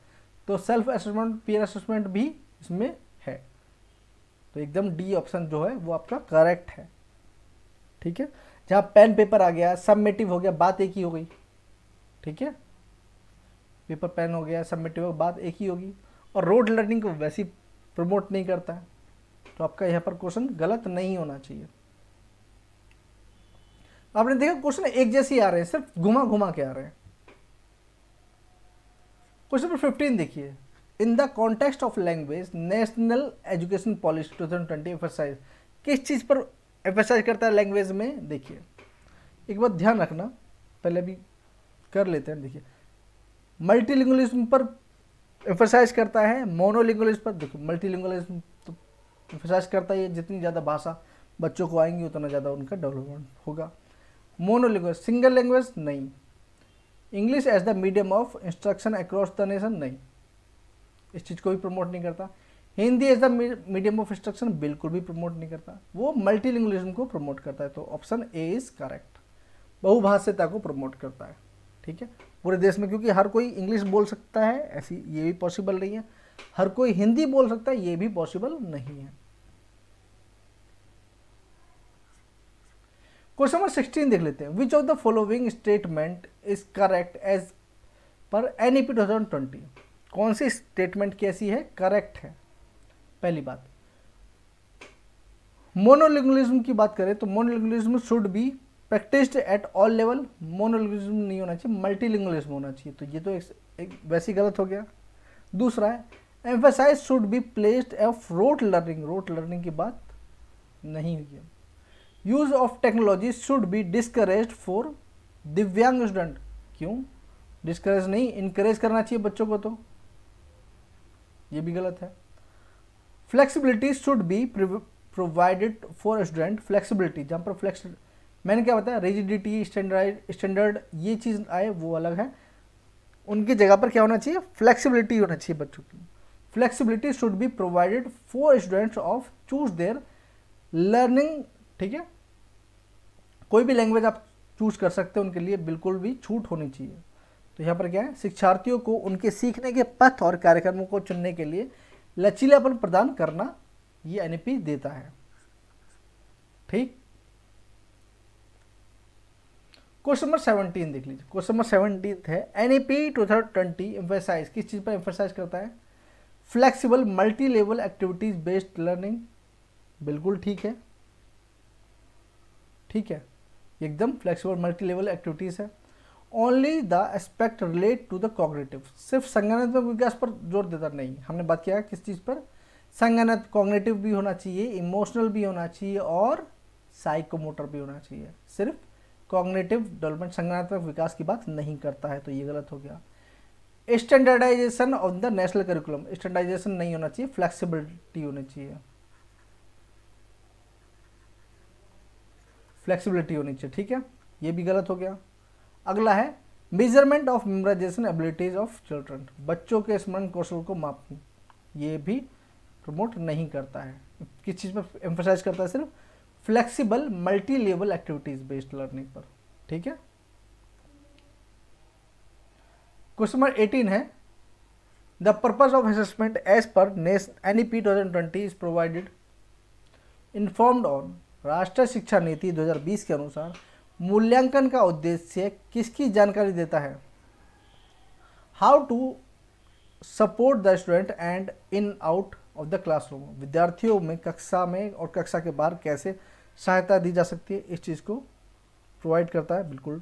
Speaker 1: तो सेल्फ असेसमेंट पीयर असेसमेंट भी इसमें है तो एकदम डी ऑप्शन जो है वो आपका करेक्ट है ठीक है जहाँ पेन पेपर आ गया सबमेटिव हो गया बात एक ही हो गई ठीक है पेपर पेन हो गया सबमेटिव हो बात एक ही होगी और रोड लर्निंग को वैसे प्रमोट नहीं करता है तो आपका यहाँ पर क्वेश्चन गलत नहीं होना चाहिए आपने देखा क्वेश्चन एक जैसे ही आ रहे हैं सिर्फ घुमा घुमा के आ रहे हैं क्वेश्चन नंबर फिफ्टीन देखिए in the context of language national education policy two thousand twenty एफरसाइज किस चीज़ पर एफरसाइज करता है लैंग्वेज में देखिए एक बात ध्यान रखना पहले भी कर लेते हैं देखिए मल्टीलिंगलिज्म पर एफरसाइज करता है मोनोलिंगलिज्म पर देखो मल्टीलिंगलिज्म तो एफरसाइज करता ही है जितनी ज़्यादा भाषा बच्चों को आएंगी उतना ज़्यादा उनका डेवलपमेंट होगा मोनोलिंग्वल सिंगल लैंग्वेज नहीं English as the medium of instruction across the nation नहीं इस चीज़ को भी प्रमोट नहीं करता Hindi as the medium of instruction बिल्कुल भी प्रमोट नहीं करता वो लैंग्वेजम को प्रमोट करता है तो ऑप्शन ए इज करेक्ट बहुभाषिता को प्रमोट करता है ठीक है पूरे देश में क्योंकि हर कोई इंग्लिश बोल सकता है ऐसी ये भी पॉसिबल नहीं है हर कोई हिंदी बोल सकता है ये भी पॉसिबल नहीं है क्वेश्चन नंबर सिक्सटीन देख लेते हैं which of the following statement is correct as पर एन ई पी ट्वेंटी कौन सी स्टेटमेंट कैसी है करेक्ट है पहली बात मोनोलिंगुलिज्म की बात करें तो monolingualism should be practised at all level monolingualism नहीं होना चाहिए मल्टीलिंगुलिज्म होना चाहिए तो ये तो एक, एक वैसे गलत हो गया दूसरा है emphasise should be placed of rote learning rote learning की बात नहीं हुई है use of technology should be discourage for दिव्यांग स्टूडेंट क्यों डिस्करेज नहीं इनकरेज करना चाहिए बच्चों को तो ये भी गलत है flexibility should be provided for student flexibility जहाँ पर फ्लेक्स मैंने क्या बताया रिजिडिटी स्टैंडर्ड स्टैंडर्ड ये चीज़ आए वो अलग है उनकी जगह पर क्या होना चाहिए फ्लेक्सिबिलिटी होना चाहिए बच्चों की flexibility should be provided for students of choose their learning ठीक है कोई भी लैंग्वेज आप चूज कर सकते हैं उनके लिए बिल्कुल भी छूट होनी चाहिए तो यहाँ पर क्या है शिक्षार्थियों को उनके सीखने के पथ और कार्यक्रमों को चुनने के लिए लचीलापन प्रदान करना ये एनपी देता है ठीक क्वेश्चन नंबर सेवनटीन देख लीजिए क्वेश्चन नंबर सेवनटीन है N E P two thousand twenty emphasise किस चीज़ पर एम्फेसाइज करता है flexible multi level activities based learning बिल्कुल ठीक है ठीक है एकदम फ्लेक्सिबल मल्टी लेवल एक्टिविटीज़ है only the aspect relate to the cognitive सिर्फ संज्ञानात्मक विकास पर जोर देता नहीं हमने बात किया किस चीज़ पर संज्ञानात्मक कॉग्नेटिव भी होना चाहिए इमोशनल भी होना चाहिए और साइकोमोटर भी होना चाहिए सिर्फ कॉग्नेटिव डेवलपमेंट संगठनात्मक विकास की बात नहीं करता है तो ये गलत हो गया standardisation of the national curriculum standardisation नहीं होना चाहिए फ्लेक्सिबिलिटी होनी चाहिए फ्लेक्सिबिलिटी होनी चाहिए ठीक है ये भी गलत हो गया अगला है measurement of memorisation abilities of children बच्चों के स्मरण कौशल को माप ये भी प्रमोट नहीं करता है किस चीज़ पर एम्फोसाइज करता है सिर्फ flexible multi level activities based learning पर ठीक है क्वेश्चन नंबर एटीन है the purpose of assessment as पर N E P two thousand twenty is provided informed on राष्ट्रीय शिक्षा नीति 2020 के अनुसार मूल्यांकन का उद्देश्य किसकी जानकारी देता है how to support the student and in out of the classroom विद्यार्थियों में कक्षा में और कक्षा के बाहर कैसे सहायता दी जा सकती है इस चीज़ को प्रोवाइड करता है बिल्कुल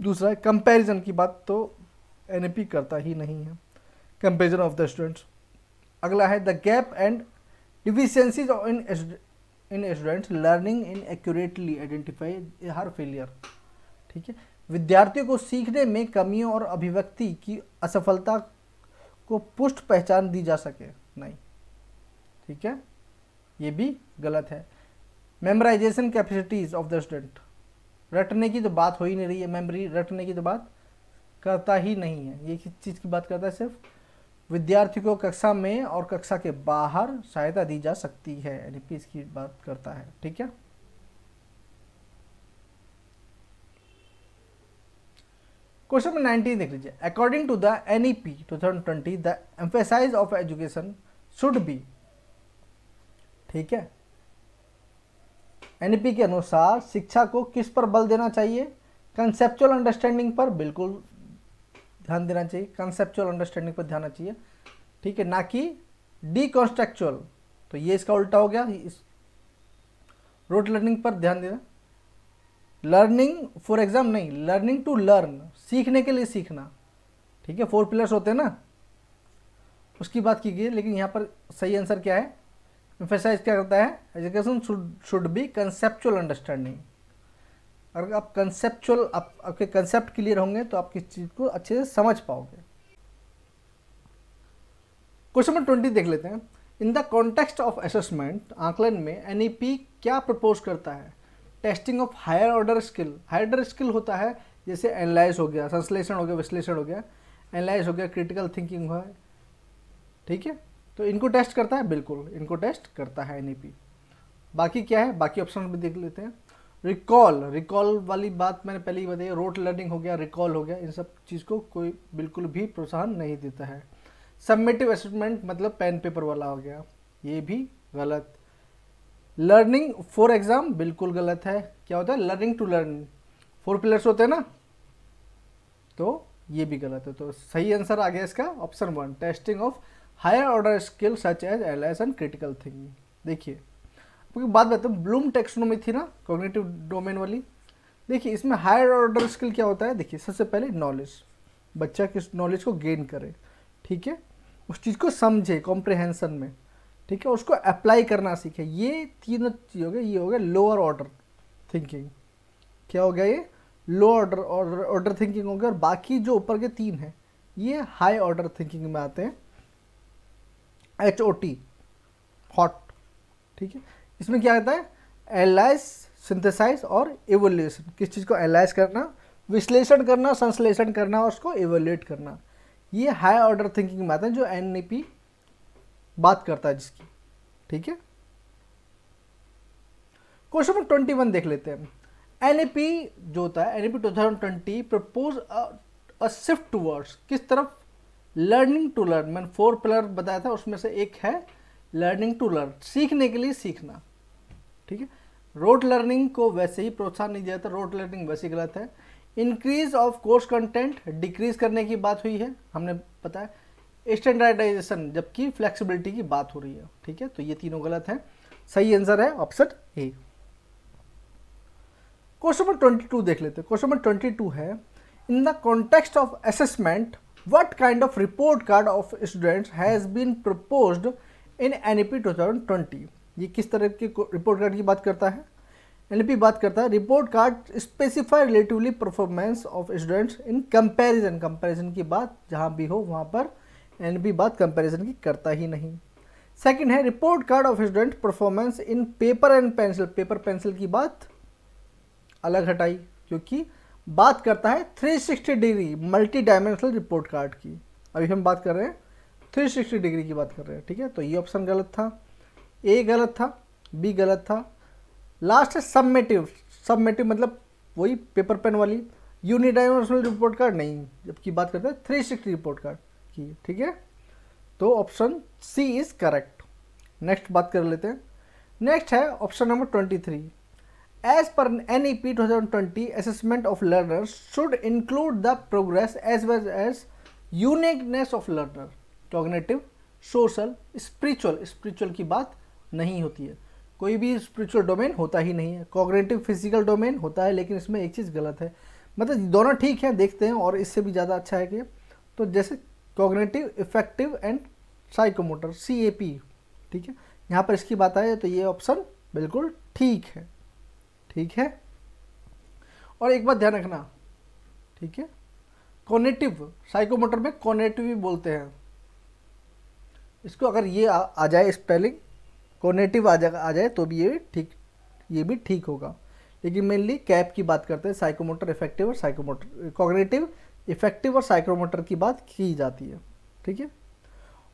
Speaker 1: दूसरा कंपैरिजन की बात तो एन करता ही नहीं है कंपैरिजन ऑफ द स्टूडेंट्स अगला है the gap and deficiencies in in students learning in accurately identify her failure ठीक है विद्यार्थियों को सीखने में कमियों और अभिव्यक्ति की असफलता को पुष्ट पहचान दी जा सके नहीं ठीक है ये भी गलत है memorisation capacities of the student रटने की तो बात हो ही नहीं रही है मेमोरी रटने की तो बात करता ही नहीं है ये किस चीज़ की बात करता है सिर्फ विद्यार्थी को कक्षा में और कक्षा के बाहर सहायता दी जा सकती है एन इसकी बात करता है ठीक है क्वेश्चन नंबर 19 देख लीजिए according to the N E P two thousand twenty the emphasise of education should be ठीक है एनईपी e के अनुसार शिक्षा को किस पर बल देना चाहिए कंसेप्चुअल अंडरस्टैंडिंग पर बिल्कुल ध्यान देना चाहिए कंसेप्चुअल अंडरस्टैंडिंग पर ध्यान चाहिए ठीक है ना कि डीकॉन्स्ट्रक्चुअल तो ये इसका उल्टा हो गया इस रोट लर्निंग पर ध्यान देना लर्निंग फॉर एग्जाम नहीं लर्निंग टू लर्न सीखने के लिए सीखना ठीक है फोर पिलर्स होते हैं ना उसकी बात की गई लेकिन यहाँ पर सही आंसर क्या है इम्फेसाइज क्या करता है education should should be conceptual understanding अगर आप कंसेप्चुअल आप आपके कंसेप्ट क्लियर होंगे तो आप किस चीज़ को अच्छे से समझ पाओगे क्वेश्चन नंबर ट्वेंटी देख लेते हैं in the context of assessment आंकलन में एन e क्या प्रपोज करता है testing of higher order skill higher order skill होता है जैसे एनालाइज हो गया संश्लेषण हो गया विश्लेषण हो गया एनालाइज हो गया क्रिटिकल थिंकिंग हुआ है ठीक है तो इनको टेस्ट करता है बिल्कुल इनको टेस्ट करता है एन e बाकी क्या है बाकी ऑप्शन भी देख लेते हैं रिकॉल रिकॉल वाली बात मैंने पहले ही बताई रोट लर्निंग हो गया रिकॉल हो गया इन सब चीज़ को कोई बिल्कुल भी प्रोत्साहन नहीं देता है सबमिटिव असमेंट मतलब पेन पेपर वाला हो गया ये भी गलत लर्निंग फॉर एग्ज़ाम बिल्कुल गलत है क्या होता है learning to learn four pillars होते हैं ना तो ये भी गलत है तो सही आंसर आ गया इसका option one testing of higher order skill such as L and critical thinking देखिए क्योंकि बात बताते हैं तो ब्लूम टेक्सोनोमी थी ना कॉग्नेटिव डोमेन वाली देखिए इसमें हायर ऑर्डर स्किल क्या होता है देखिए सबसे पहले नॉलेज बच्चा किस नॉलेज को गेन करे ठीक है उस चीज़ को समझे कॉम्प्रिहेंसन में ठीक है उसको अप्लाई करना सीखे ये तीन चीज़ हो गया ये हो गया लोअर ऑर्डर थिंकिंग क्या हो गया ये लोअर ऑर्डर ऑर्डर थिंकिंग हो गया और बाकी जो ऊपर के तीन हैं ये हाई ऑर्डर थिंकिंग में आते हैं एच ओ टी हॉट ठीक है इसमें क्या होता है एलाइस सिंथेसाइज और एवोल्यूशन किस चीज़ को एलाइज करना विश्लेषण करना संश्लेषण करना और उसको एवोल्यूट करना ये हाई ऑर्डर थिंकिंग में आता है जो एन बात करता है जिसकी ठीक है क्वेश्चन नंबर ट्वेंटी वन देख लेते हैं एन जो होता है N A P two thousand twenty propose after words किस तरफ लर्निंग टू लर्न मैंने फोर पिलर बताया था उसमें से एक है लर्निंग टू लर्न सीखने के लिए सीखना ठीक है रोड लर्निंग को वैसे ही प्रोत्साहन नहीं दिया था रोड लर्निंग वैसे गलत है increase of course content decrease करने की बात हुई है हमने पता है स्टैंडर्डाइजेशन जबकि फ्लेक्सिबिलिटी की बात हो रही है ठीक है तो ये तीनों गलत है सही आंसर है option A question number twenty two देख लेते हैं क्वेश्चन नंबर ट्वेंटी टू है in the context of assessment what kind of report card of students has been proposed in NEP 2020 ये किस तरह के रिपोर्ट कार्ड की बात करता है एल बात करता है report card specify relatively performance of students in comparison comparison की बात जहाँ भी हो वहाँ पर एल बात कंपैरिजन की करता ही नहीं सेकंड है report card of student performance in paper and pencil paper pencil की बात अलग हटाई क्योंकि बात करता है 360 degree multi dimensional report card की अभी हम बात कर रहे हैं 360 डिग्री की बात कर रहे हैं ठीक है तो ये ऑप्शन गलत था ए गलत था बी गलत था लास्ट है सबमेटिव सबमेटिव मतलब वही पेपर पेन वाली यूनिडाइमेंशनल रिपोर्ट कार्ड नहीं जबकि बात करते हैं थ्री सिक्सटी रिपोर्ट कार्ड की ठीक है तो option C is correct next बात कर लेते हैं नेक्स्ट है option number twenty three as पर N E P two thousand twenty assessment of learner should include the progress as well as uniqueness of learner cognitive social spiritual spiritual की बात नहीं होती है कोई भी स्पिरिचुअल डोमेन होता ही नहीं है कॉग्रेटिव फिजिकल डोमेन होता है लेकिन इसमें एक चीज़ गलत है मतलब दोनों ठीक हैं देखते हैं और इससे भी ज़्यादा अच्छा है कि तो जैसे cognitive affective and psychomotor C A P ठीक है यहाँ पर इसकी बात आए तो ये ऑप्शन बिल्कुल ठीक है ठीक है और एक बात ध्यान रखना ठीक है कॉनेटिव साइकोमोटर में कॉनेटिव भी बोलते हैं इसको अगर ये आ, आ जाए स्पेलिंग को आ जा आ जाए तो भी ये ठीक ये भी ठीक होगा लेकिन मेनली कैप की बात करते हैं साइकोमोटर इफेक्टिव और साइकोमोटर कॉग्नेटिव इफेक्टिव और साइकोमोटर की बात की जाती है ठीक है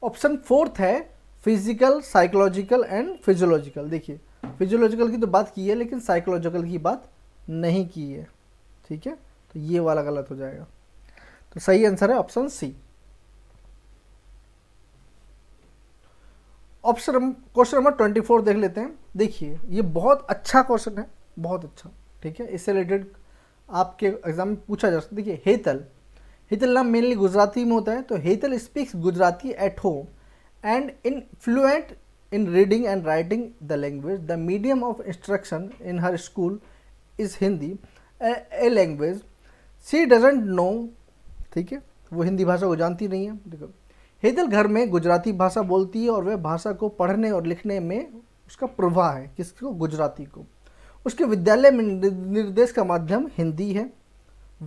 Speaker 1: ऑप्शन फोर्थ है फिजिकल साइकोलॉजिकल एंड फिजियोलॉजिकल देखिए फिजियोलॉजिकल की तो बात की है लेकिन साइकोलॉजिकल की बात नहीं की है ठीक है तो ये वाला गलत हो जाएगा तो सही आंसर है option C option question number twenty four देख लेते हैं देखिए ये बहुत अच्छा क्वेश्चन है बहुत अच्छा ठीक है इससे रिलेटेड आपके एग्जाम में पूछा जा सकता है देखिए हेतल हेतल नाम मेनली गुजराती में होता है तो Hetal speaks Gujarati at home and in fluent in reading and writing the language the medium of instruction in her school is Hindi a language she doesn't know ठीक है वो हिंदी भाषा को जानती नहीं है देखो हेदल घर में गुजराती भाषा बोलती है और वह भाषा को पढ़ने और लिखने में उसका प्रवाह है किसको गुजराती को उसके विद्यालय में निर्देश का माध्यम हिंदी है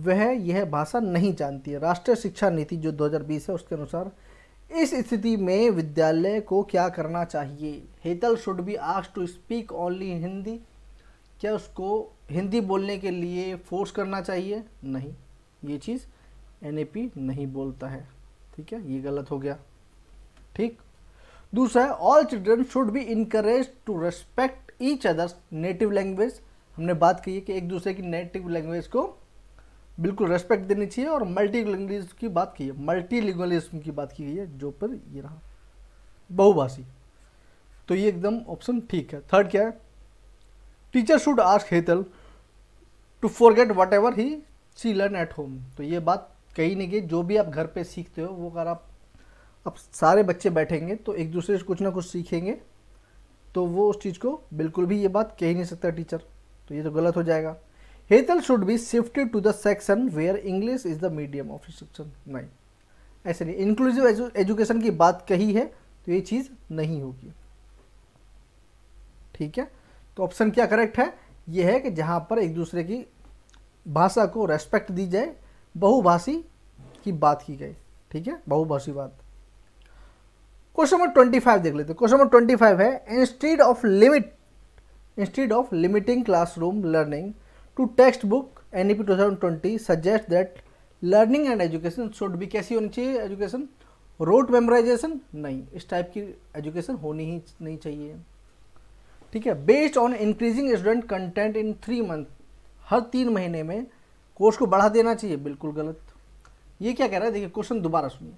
Speaker 1: वह यह भाषा नहीं जानती है राष्ट्रीय शिक्षा नीति जो 2020 है उसके अनुसार इस स्थिति में विद्यालय को क्या करना चाहिए Hetal should be ask to speak only Hindi क्या उसको हिंदी बोलने के लिए फोर्स करना चाहिए नहीं ये चीज़ एन नहीं बोलता है ठीक है ये गलत हो गया ठीक दूसरा है all children should be encourage to respect each others native language हमने बात की है कि एक दूसरे की नेटिव लैंग्वेज को बिल्कुल रेस्पेक्ट देनी चाहिए और मल्टी लैंग्वेज की बात की है मल्टी की बात की गई है जो पर ये रहा बहुभाषी तो ये एकदम ऑप्शन ठीक है थर्ड क्या है teacher should ask Hetal to forget whatever he she learn at home तो ये बात कहीं नहीं कहीं जो भी आप घर पे सीखते हो वो अगर आप अब सारे बच्चे बैठेंगे तो एक दूसरे से कुछ ना कुछ सीखेंगे तो वो उस चीज़ को बिल्कुल भी ये बात कह ही नहीं सकता टीचर तो ये तो गलत हो जाएगा Hetal should be shifted to the section where English is the medium of instruction नहीं ऐसे नहीं इंक्लूसिव एजुकेशन की बात कही है तो ये चीज़ नहीं होगी ठीक है तो ऑप्शन क्या करेक्ट है ये है कि जहाँ पर एक दूसरे की भाषा को रेस्पेक्ट दी जाए बहुभाषी की बात की गई ठीक है बहुभाषी बात क्वेश्चन नंबर ट्वेंटी फाइव देख लेते क्वेश्चन नंबर ट्वेंटी फाइव है instead of limit instead of limiting classroom learning to text book N E P two thousand twenty suggest that learning and education should भी कैसी होनी चाहिए education road memorisation नहीं इस type की education होनी ही नहीं चाहिए ठीक है based on increasing student content in three month हर तीन महीने में कोष को बढ़ा देना चाहिए बिल्कुल गलत ये क्या कह रहा है देखिए क्वेश्चन दोबारा सुनिए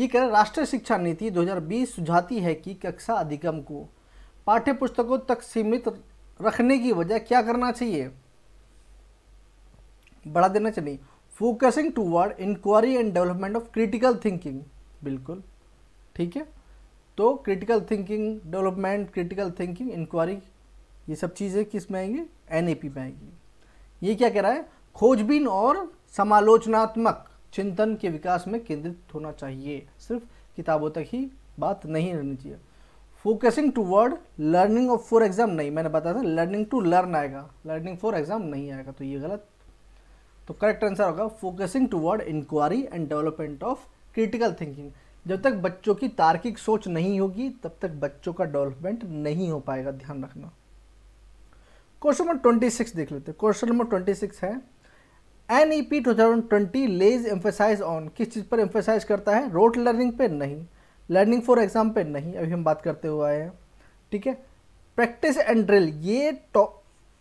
Speaker 1: ये कह रहा है राष्ट्रीय शिक्षा नीति 2020 सुझाती है कि कक्षा अधिगम को पाठ्य पुस्तकों तक सीमित रखने की वजह क्या करना चाहिए बढ़ा देना चाहिए focusing towards inquiry and development of critical thinking बिल्कुल ठीक है तो critical thinking development critical thinking inquiry ये सब चीज़ें किस में आएंगी एन में आएंगी ये क्या कह रहा है खोजबीन और समालोचनात्मक चिंतन के विकास में केंद्रित होना चाहिए सिर्फ किताबों तक ही बात नहीं रहनी चाहिए focusing towards learning of for exam नहीं मैंने बताया था लर्निंग टू लर्न आएगा लर्निंग फॉर एग्ज़ाम नहीं आएगा तो ये गलत तो करेक्ट आंसर होगा focusing towards inquiry and development of critical thinking जब तक बच्चों की तार्किक सोच नहीं होगी तब तक बच्चों का डेवलपमेंट नहीं हो पाएगा ध्यान रखना क्वेश्चन नंबर ट्वेंटी सिक्स देख लेते क्वेश्चन नंबर ट्वेंटी सिक्स है N E P two thousand twenty lays emphasise on किस चीज़ पर एम्फोसाइज करता है रोट लर्निंग पे नहीं लर्निंग फॉर एग्ज़ाम पे नहीं अभी हम बात करते हुए आए हैं ठीक है प्रैक्टिस एंड ड्रिल ये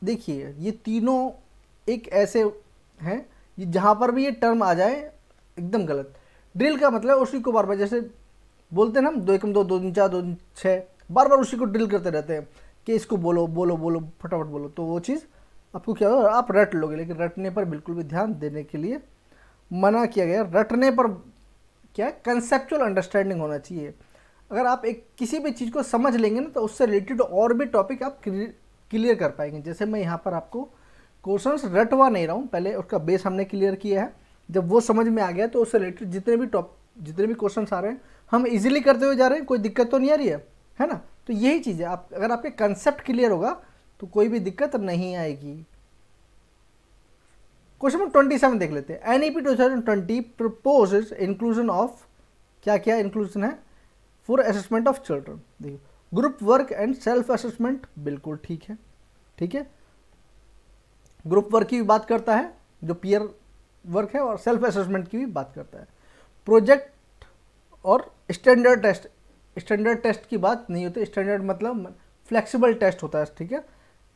Speaker 1: देखिए ये तीनों एक ऐसे हैं जहाँ पर भी ये टर्म आ जाए एकदम गलत ड्रिल का मतलब उसी को बार बार जैसे बोलते हैं ना हम दो एकम दो दो दिन चार दो दिन छः बार बार उसी को ड्रिल करते रहते हैं कि इसको बोलो बोलो बोलो फटाफट बोलो तो वो चीज़ आपको क्या होगा आप रट लोगे लेकिन रटने पर बिल्कुल भी ध्यान देने के लिए मना किया गया रटने पर क्या कंसेप्चुअल अंडरस्टैंडिंग होना चाहिए अगर आप एक किसी भी चीज़ को समझ लेंगे ना तो उससे रिलेटेड और भी टॉपिक आप क्लियर कर पाएंगे जैसे मैं यहाँ पर आपको क्वेश्चन रटवा नहीं रहा हूँ पहले उसका बेस हमने क्लियर किया है जब वो समझ में आ गया तो उससे रिलेटेड जितने भी टॉप जितने भी क्वेश्चन आ रहे हैं हम इजीली करते हुए जा रहे हैं कोई दिक्कत तो नहीं आ रही है है ना तो यही चीज़ है आप अगर आपके कंसेप्ट क्लियर होगा तो कोई भी दिक्कत नहीं आएगी क्वेश्चन नंबर ट्वेंटी सेवन देख लेते हैं N E P two thousand twenty propose inclusion of क्या क्या इंक्लूजन है फॉर असेसमेंट ऑफ चिल्ड्रन देखिए group work and self assessment बिल्कुल ठीक है ठीक है ग्रुप वर्क की भी बात करता है जो पीयर वर्क है और सेल्फ असेसमेंट की भी बात करता है प्रोजेक्ट और स्टैंडर्ड टेस्ट स्टैंडर्ड टेस्ट की बात नहीं होती स्टैंडर्ड मतलब फ्लेक्सिबल टेस्ट होता है ठीक है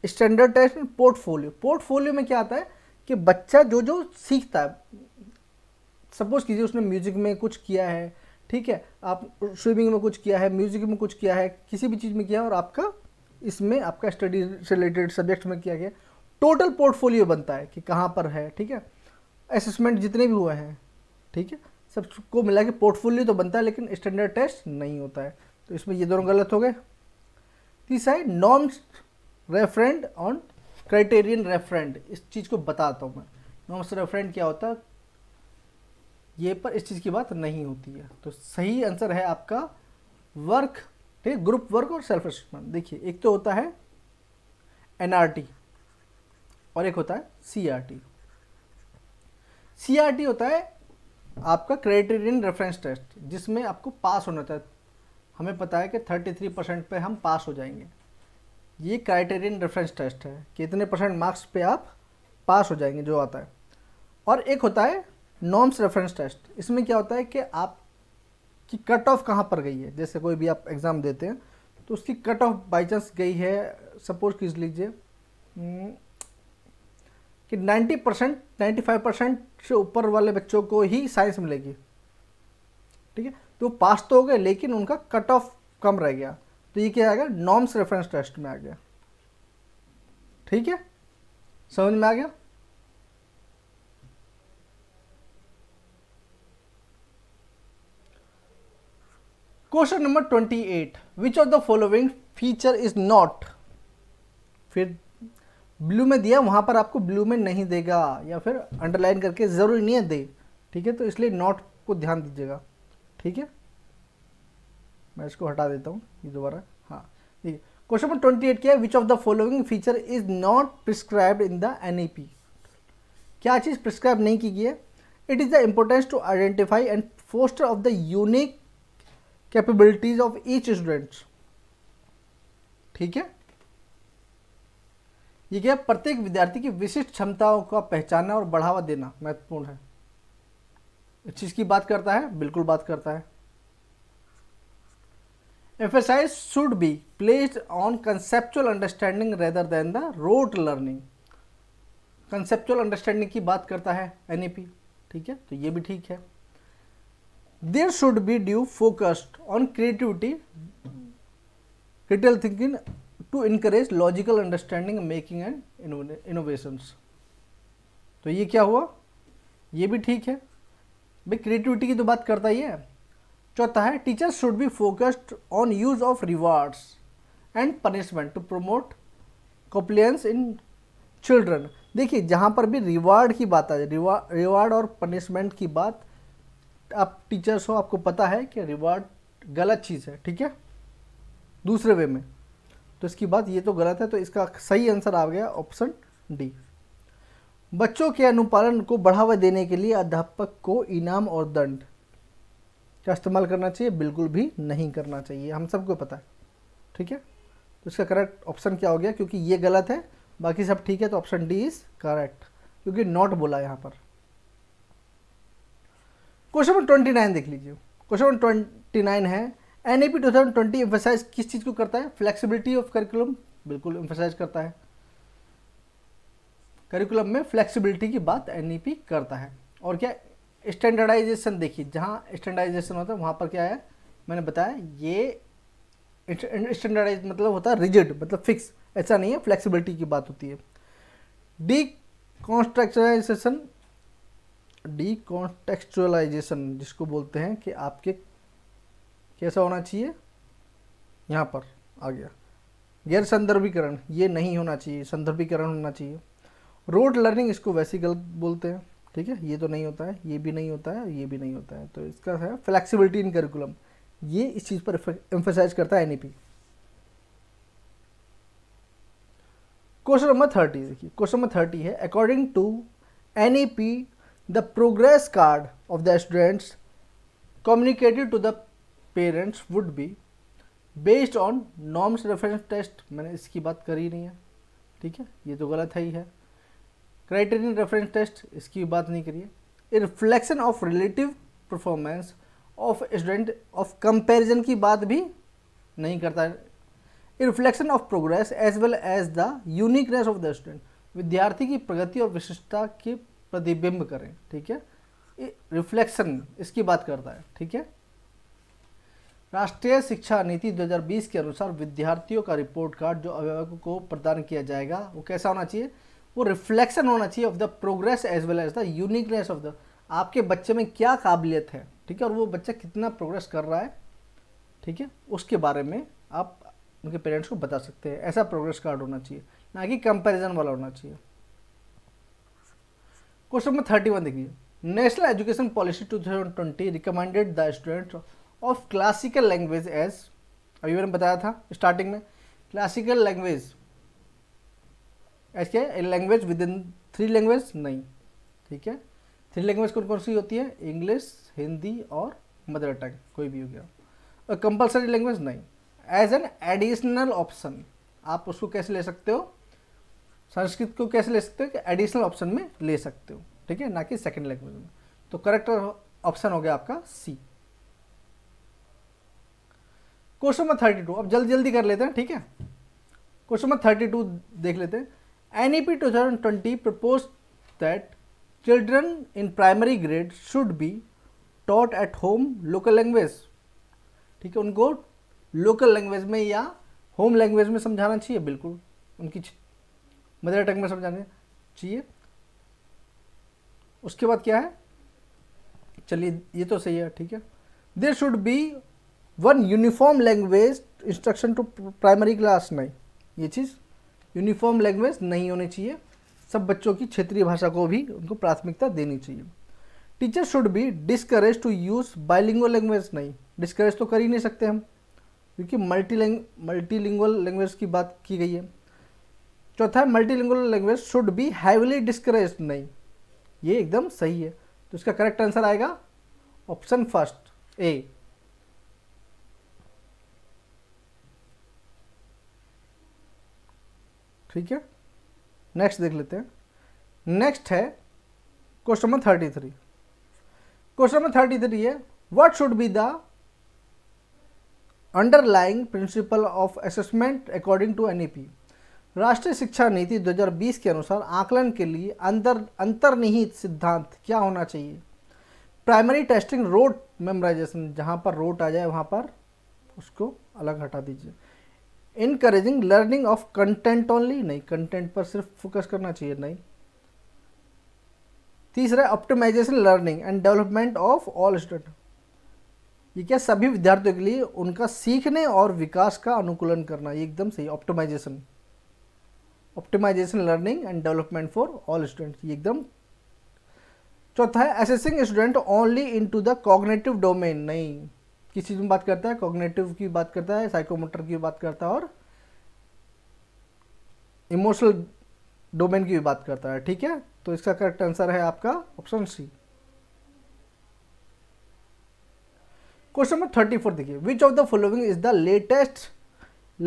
Speaker 1: स्टैंडर्ड टेस्ट में पोर्टफोलियो पोर्टफोलियो में क्या आता है कि बच्चा जो जो सीखता है सपोज़ कीजिए उसने म्यूजिक में कुछ किया है ठीक है आप स्विमिंग में कुछ किया है म्यूजिक में कुछ किया है किसी भी चीज़ में किया है और आपका इसमें आपका स्टडी रिलेटेड सब्जेक्ट में किया गया टोटल पोर्टफोलियो बनता है कि कहाँ पर है ठीक है असेसमेंट जितने भी हुए हैं ठीक है सबको मिला के पोर्टफोलियो तो बनता है लेकिन स्टैंडर्ड टेस्ट नहीं होता है तो इसमें ये दोनों गलत हो गए तीसरा है norms referenced on criterion referenced इस चीज़ को बताता हूँ मैं नॉम्स रेफरेंड क्या होता है ये पर इस चीज़ की बात नहीं होती है तो सही आंसर है आपका वर्क ठीक है ग्रुप वर्क और सेल्फ असेसमेंट देखिए एक तो होता है एनआरटी और एक होता है सीआरटी सीआरटी होता है आपका क्राइटेरियन रेफरेंस टेस्ट जिसमें आपको पास होना था हमें पता है कि 33 परसेंट पर हम पास हो जाएंगे ये क्राइटेरियन रेफरेंस टेस्ट है कि इतने परसेंट मार्क्स पे आप पास हो जाएंगे जो आता है और एक होता है नॉम्स रेफरेंस टेस्ट इसमें क्या होता है कि आप की कट ऑफ कहाँ पर गई है जैसे कोई भी आप एग्ज़ाम देते हैं तो उसकी कट ऑफ बाई चांस गई है सपोज कीज लीजिए हम्म, कि 90 परसेंट नाइन्टी फाइव परसेंट से ऊपर वाले बच्चों को ही साइंस मिलेगी ठीक है तो पास तो हो गए लेकिन उनका कट ऑफ कम रह गया तो ये क्या आएगा नॉर्म्स रेफरेंस टेस्ट में आ गया ठीक है समझ में आ गया question number twenty eight which of the following feature is not फिर ब्लू में दिया वहां पर आपको ब्लू में नहीं देगा या फिर अंडरलाइन करके ज़रूरी नहीं है दे ठीक है तो इसलिए नॉट को ध्यान दीजिएगा ठीक है मैं इसको हटा देता हूँ ये दोबारा हाँ ठीक है क्वेश्चन नंबर ट्वेंटी एट क्या है which of the following feature is not prescribe in the N क्या चीज़ प्रिस्क्राइब नहीं की गई है it is the importance to identify and foster of the unique capabilities of each students ठीक है ये क्या प्रत्येक विद्यार्थी की विशिष्ट क्षमताओं का पहचानना और बढ़ावा देना महत्वपूर्ण है इस चीज़ की बात करता है बिल्कुल बात करता है emphasis should be placed on conceptual understanding rather than the rote learning conceptual understanding की बात करता है एन पी ठीक है तो ये भी ठीक है there should be due focused on creativity critical thinking to encourage logical understanding making and innovations तो ये क्या हुआ ये भी ठीक है भाई क्रिएटिविटी की तो बात करता ही है चौथा है teacher should be focused on use of rewards and punishment to promote compliance in children देखिए जहाँ पर भी रिवार्ड की बात आ जाए रिवार्ड और पनिशमेंट की बात आप टीचर्स हो आपको पता है कि रिवार्ड गलत चीज़ है ठीक है दूसरे वे में तो इसकी बात ये तो गलत है तो इसका सही आंसर आ गया ऑप्शन डी बच्चों के अनुपालन को बढ़ावा देने के लिए अध्यापक को इनाम और दंड क्या इस्तेमाल करना चाहिए बिल्कुल भी नहीं करना चाहिए हम सबको पता है ठीक है तो इसका करेक्ट ऑप्शन क्या हो गया क्योंकि ये गलत है बाकी सब ठीक है तो ऑप्शन डी इज करेक्ट क्योंकि नॉट बोला यहाँ पर क्वेश्चन नंबर ट्वेंटी नाइन देख लीजिए क्वेश्चन नंबर ट्वेंटी नाइन है N A P two thousand twenty emphasize किस चीज़ को करता है फ्लेक्सिबिलिटी ऑफ करिकुलम बिल्कुल एम्फोसाइज करता है करिकुलम में फ्लेक्सिबिलिटी की बात एन ई पी करता है और क्या स्टैंडर्डाइजेशन देखिए जहाँ स्टैंडर्डाइजेशन होता है वहाँ पर क्या है मैंने बताया ये स्टैंडर्डाइज मतलब होता है रिजिड मतलब फिक्स ऐसा नहीं है फ्लेक्सिबिलिटी की बात होती है डी कॉन्स्ट्रक्चराइजेशन डी कॉन्टेक्चुअलाइजेशन जिसको बोलते हैं कि आपके कैसा होना चाहिए यहाँ पर आ गया गैर संदर्भीकरण ये नहीं होना चाहिए संदर्भीकरण होना चाहिए रोड लर्निंग इसको वैसे गलत बोलते हैं ठीक है ये तो नहीं होता है ये भी नहीं होता है ये भी नहीं होता है तो इसका है फ्लेक्सिबिलिटी इन करिकुलम ये इस चीज़ पर एम्फोसाइज करता है एन क्वेश्चन नंबर थर्टी देखिए क्वेश्चन नंबर थर्टी है according to N the progress card of the students communicated to the parents would be based on norms reference test मैंने इसकी बात करी नहीं है ठीक है ये तो गलत है ही है क्राइटेरियन रेफरेंस टेस्ट इसकी बात नहीं करिए a reflection of relative performance of student of comparison की बात भी नहीं करता है a reflection of progress as well as the uniqueness of the student विद्यार्थी की प्रगति और विशिष्टता के प्रतिबिंब करें ठीक है रिफ्लेक्शन इसकी बात करता है ठीक है राष्ट्रीय शिक्षा नीति 2020 के अनुसार विद्यार्थियों का रिपोर्ट कार्ड जो अभिभावकों को प्रदान किया जाएगा वो कैसा होना चाहिए वो रिफ्लेक्शन होना चाहिए of the progress as well as the uniqueness of the आपके बच्चे में क्या काबिलियत है ठीक है और वो बच्चा कितना प्रोग्रेस कर रहा है ठीक है उसके बारे में आप उनके पेरेंट्स को बता सकते हैं ऐसा प्रोग्रेस कार्ड होना चाहिए ना कि कंपैरिजन वाला होना चाहिए क्वेश्चन नंबर थर्टी वन देखिए national education policy two thousand twenty recommended the student of classical language as अभी मैंने बताया था स्टार्टिंग में क्लासिकल लैंग्वेज ऐसे language within three language नहीं ठीक है थ्री लैंग्वेज कौन कौन सी होती है इंग्लिश हिंदी और मदर टंग कोई भी हो गया और कंपलसरी लैंग्वेज नहीं एज एन एडिशनल ऑप्शन आप उसको कैसे ले सकते हो संस्कृत को कैसे ले सकते हो कि एडिशनल ऑप्शन में ले सकते हो ठीक है ना कि सेकेंड लैंग्वेज में तो करेक्ट ऑप्शन हो गया आपका C question number thirty two अब जल्दी जल्दी कर लेते हैं ठीक है क्वेश्चन नंबर थर्टी टू देख लेते हैं NEP 2020 proposed that children in primary grade should be taught at home local language ठीक है उनको लोकल लैंग्वेज में या होम लैंग्वेज में समझाना चाहिए बिल्कुल उनकी मदर टंग में समझाना चाहिए उसके बाद क्या है चलिए ये तो सही है ठीक है there should be one uniform language instruction to primary class nine ये चीज़ यूनिफॉर्म लैंग्वेज नहीं होनी चाहिए सब बच्चों की क्षेत्रीय भाषा को भी उनको प्राथमिकता देनी चाहिए teacher should be discourage to use bilingual language नहीं डिस्करेज तो कर ही नहीं सकते हम क्योंकि multi lang multilingual language की बात की गई है चौथा multilingual language should be heavily discourage नहीं ये एकदम सही है तो इसका करेक्ट आंसर आएगा ऑप्शन फर्स्ट ए ठीक है नेक्स्ट देख लेते हैं नेक्स्ट है question number thirty three question number thirty three है what should be the underlying principle of assessment according to NEP राष्ट्रीय शिक्षा नीति 2020 के अनुसार आकलन के लिए अंदर अंतर्निहित सिद्धांत क्या होना चाहिए प्राइमरी टेस्टिंग रोड मेमोराइजेशन जहाँ पर रोट आ जाए वहाँ पर उसको अलग हटा दीजिए encouraging learning of content only नहीं कंटेंट पर सिर्फ फोकस करना चाहिए नहीं तीसरा optimization learning and development of all student ये क्या सभी विद्यार्थियों के लिए उनका सीखने और विकास का अनुकूलन करना ये एकदम सही optimization optimization learning and development for all student ये एकदम चौथा है assessing student only into the cognitive domain नहीं किस चीज़ में बात करता है कॉग्नेटिव की बात करता है साइकोमोटर की बात करता है और इमोशनल डोमेन की भी बात करता है ठीक है तो इसका करेक्ट आंसर है आपका option C question number thirty four देखिए which of the following is the latest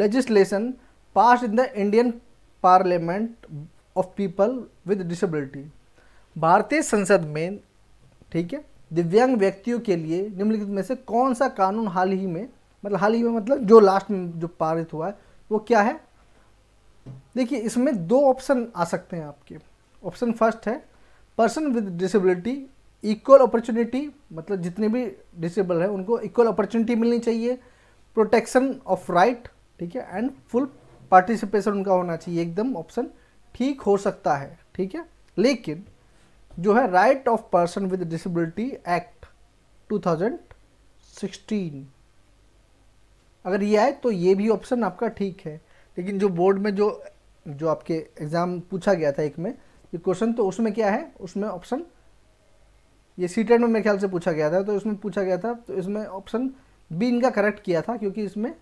Speaker 1: legislation pass in the Indian parliament of people with disability भारतीय संसद में ठीक है दिव्यांग व्यक्तियों के लिए निम्नलिखित में से कौन सा कानून हाल ही में मतलब हाल ही में मतलब जो लास्ट में जो पारित हुआ है वो क्या है देखिए इसमें दो ऑप्शन आ सकते हैं आपके ऑप्शन फर्स्ट है person with disability equal opportunity मतलब जितने भी डिसेबल हैं उनको इक्वल अपॉर्चुनिटी मिलनी चाहिए प्रोटेक्शन ऑफ राइट ठीक है एंड फुल पार्टिसिपेशन उनका होना चाहिए एकदम ऑप्शन ठीक हो सकता है ठीक है लेकिन जो है right of person with disability act 2016 अगर ये आए तो ये भी ऑप्शन आपका ठीक है लेकिन जो बोर्ड में जो जो आपके एग्ज़ाम पूछा गया था एक में ये क्वेश्चन तो उसमें क्या है उसमें ऑप्शन ये सी e में मेरे ख्याल से पूछा गया था तो इसमें पूछा गया था तो इसमें ऑप्शन बी इनका करेक्ट किया था क्योंकि इसमें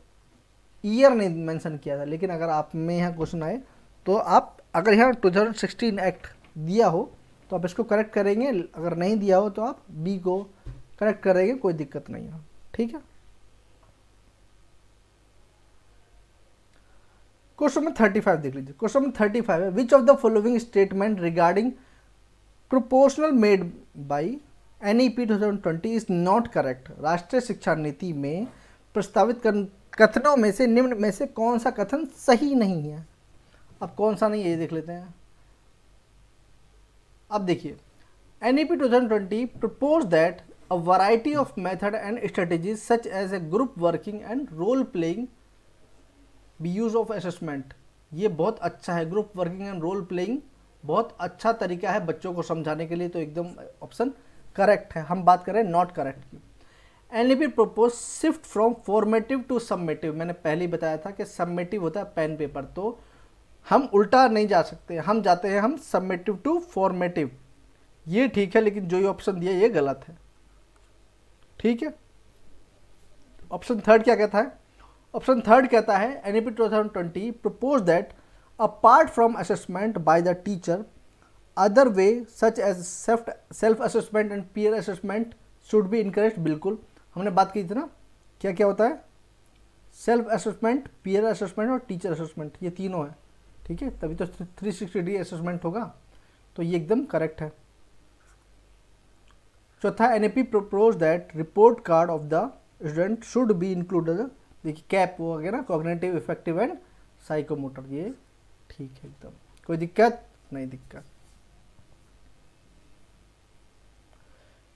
Speaker 1: ईयर नहीं मेंशन किया था लेकिन अगर आप में यहाँ क्वेश्चन आए तो आप अगर यहाँ 2016 एक्ट दिया हो तो आप इसको करेक्ट करेंगे अगर नहीं दिया हो तो आप बी को करेक्ट करेंगे कोई दिक्कत नहीं है ठीक है क्वेश्चन नंबर थर्टी फाइव देख लीजिए क्वेश्चन नंबर थर्टी फाइव है which of the following statement regarding proportional made by N E P two thousand twenty is not correct राष्ट्रीय शिक्षा नीति में प्रस्तावित कथनों में से निम्न में से कौन सा कथन सही नहीं है अब कौन सा नहीं ये देख लेते हैं अब देखिए N E P two thousand twenty propose that a variety of method and strategies such as a group working and role playing be use of assessment ये बहुत अच्छा है group working and role playing बहुत अच्छा तरीका है बच्चों को समझाने के लिए तो एकदम ऑप्शन करेक्ट है हम बात करें नॉट करेक्ट की N E P propose shift from formative to summative मैंने पहले ही बताया था कि सबमेटिव होता है पेन पेपर तो हम उल्टा नहीं जा सकते हम जाते हैं हम सबमेटिव टू फॉर्मेटिव ये ठीक है लेकिन जो ये ऑप्शन दिया ये गलत है ठीक है ऑप्शन थर्ड क्या कहता है ऑप्शन थर्ड कहता है N E P two thousand twenty propose that apart from assessment by the teacher other way such as सेफ्ट self assessment and peer assessment should be encourage बिल्कुल हमने बात की थी ना क्या क्या होता है सेल्फ असेसमेंट पीयर असेसमेंट और टीचर असेसमेंट ये तीनों हैं ठीक है तभी तो थ्री सिक्सटी डी असेसमेंट होगा तो ये एकदम करेक्ट है चौथा N A P propose that report card of the student should be included देखिए कैप वगैरह कॉग्नेटिव इफेक्टिव एंड साइकोमोटर ये ठीक है एकदम कोई दिक्कत नहीं दिक्कत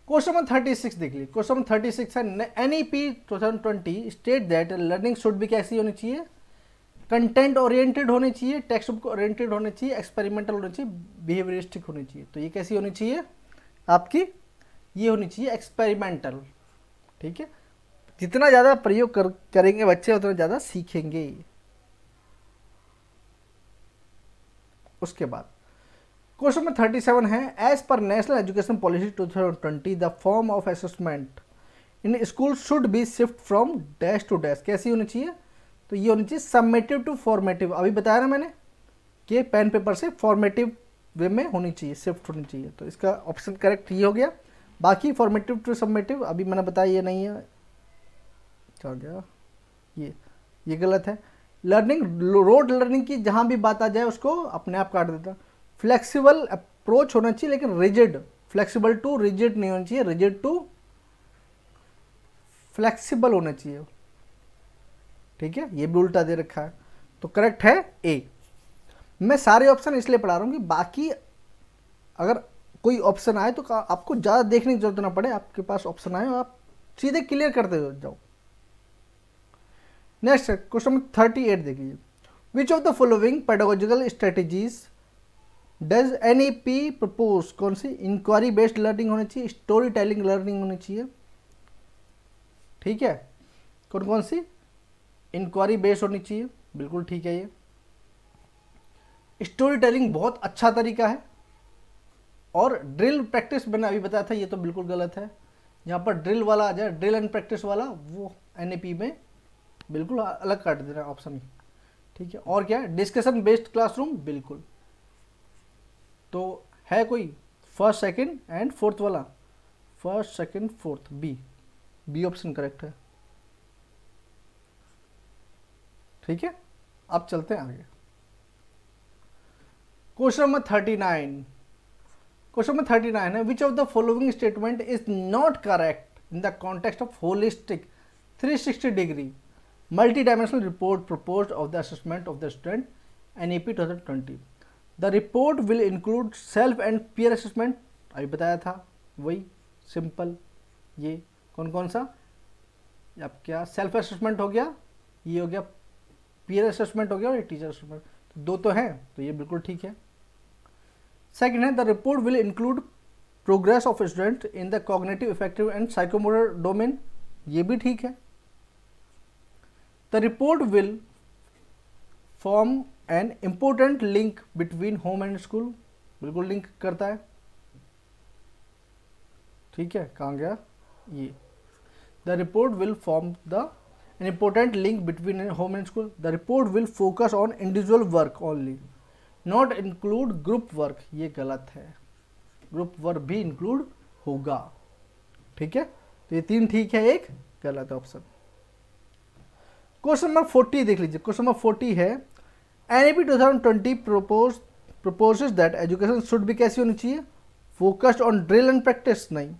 Speaker 1: क्वेश्चन नंबर थर्टी सिक्स देख लीजिए क्वेश्चन नंबर थर्टी सिक्स है N E P two thousand twenty state that learning should भी कैसी होनी चाहिए कंटेंट ओरिएंटेड होने चाहिए टेक्स्ट बुक ओरिएंटेड होने चाहिए एक्सपेरिमेंटल होने चाहिए बिहेवियरिस्टिक होने चाहिए तो ये कैसी होनी चाहिए आपकी ये होनी चाहिए एक्सपेरिमेंटल ठीक है जितना ज़्यादा प्रयोग कर, करेंगे बच्चे उतना ज़्यादा सीखेंगे उसके बाद क्वेश्चन में थर्टी सेवन है एज पर national education policy two thousand twenty the form of assessment in school should be shift from dash to dash कैसी होनी चाहिए तो ये होनी चाहिए सबमेटिव टू फॉर्मेटिव अभी बताया ना मैंने कि पेन पेपर से फॉर्मेटिव वे में होनी चाहिए शिफ्ट होनी चाहिए तो इसका ऑप्शन करेक्ट ये हो गया बाकी फॉर्मेटिव टू सबमेटिव अभी मैंने बताया ये नहीं है क्या गया ये ये गलत है लर्निंग रोड लर्निंग की जहाँ भी बात आ जाए उसको अपने आप काट देता फ्लेक्सीबल अप्रोच होना चाहिए लेकिन रिजिड फ्लेक्सीबल टू रिजिड नहीं होना चाहिए रिजिड टू फ्लेक्सीबल होना चाहिए ठीक है ये भी उल्टा दे रखा है तो करेक्ट है ए मैं सारे ऑप्शन इसलिए पढ़ा रहा हूँ कि बाकी अगर कोई ऑप्शन आए तो आपको ज़्यादा देखने की जरूरत ना पड़े आपके पास ऑप्शन आए आप सीधे क्लियर करते जाओ next question number thirty eight देखिए which of the following pedological strategies does N P propose कौन सी इंक्वायरी बेस्ड लर्निंग होनी चाहिए स्टोरी टेलिंग लर्निंग होनी चाहिए ठीक है कौन कौन सी इंक्वायरी बेस्ड होनी चाहिए बिल्कुल ठीक है ये स्टोरी टेलिंग बहुत अच्छा तरीका है और ड्रिल प्रैक्टिस मैंने अभी बताया था ये तो बिल्कुल गलत है यहाँ पर ड्रिल वाला आ जाए ड्रिल एंड प्रैक्टिस वाला वो एन में बिल्कुल अलग काट दे देना ऑप्शन ठीक है और क्या है डिस्कशन बेस्ड क्लासरूम बिल्कुल तो है कोई फर्स्ट सेकंड एंड फोर्थ वाला first second fourth B B option correct है ठीक है अब चलते हैं आगे question number thirty nine question number thirty nine है which of the following statement is not correct in the context of holistic 360 degree multi multi-dimensional report of the the assessment of the student NEP 2020. The report will include self and peer assessment अभी बताया था वही simple ये कौन कौन सा क्या self assessment हो गया ये हो गया पीयर असेसमेंट हो गया और एक टीचर असेसमेंट तो दो तो हैं तो ये बिल्कुल ठीक है सेकंड है the report will include progress of student in the cognitive effective and psychomotor domain ये भी ठीक है the report will form an important link between home and school बिल्कुल लिंक करता है ठीक है कहाँ गया ये the report will form the an important link between home and school. The report will focus on individual work only, not include group work. ये गलत है ग्रुप वर्क भी इंक्लूड होगा ठीक है तो ये तीन ठीक है एक गलत ऑप्शन क्वेश्चन नंबर फोर्टी देख लीजिए क्वेश्चन नंबर फोर्टी है N A P two thousand twenty propose proposes that education should भी कैसी होनी चाहिए focused on drill and practice नहीं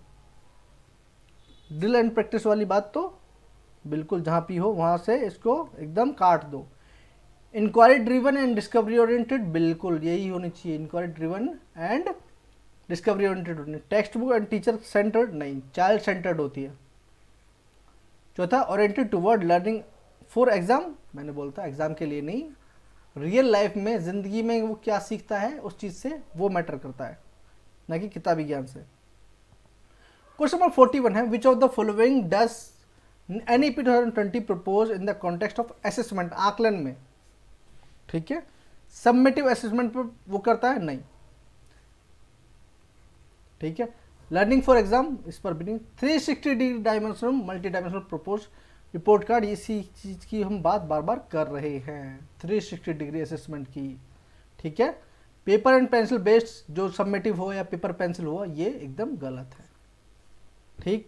Speaker 1: ड्रिल एंड प्रैक्टिस वाली बात तो बिल्कुल जहाँ पी हो वहाँ से इसको एकदम काट दो inquiry driven and discovery oriented बिल्कुल यही होनी चाहिए inquiry driven and discovery oriented होनी textbook and teacher centred नहीं चाइल्ड सेंटर्ड होती है चौथा oriented toward learning for exam मैंने बोला था एग्ज़ाम के लिए नहीं रियल लाइफ में ज़िंदगी में वो क्या सीखता है उस चीज़ से वो मैटर करता है ना कि किताबी ज्ञान से क्वेश्चन नंबर फोर्टी वन है which of the following does N P to propose in the context of assessment आकलन में ठीक है सबमेटिव असेसमेंट पर वो करता है नहीं ठीक है लर्निंग फॉर एग्जाम इस पर भी नहीं three sixty degree dimensional multi dimensional propose report card इसी चीज़ की हम बात बार बार कर रहे हैं थ्री सिक्सटी डिग्री असेसमेंट की ठीक है पेपर एंड पेंसिल बेस्ड जो सबमेटिव हो या पेपर पेंसिल हो ये एकदम गलत है ठीक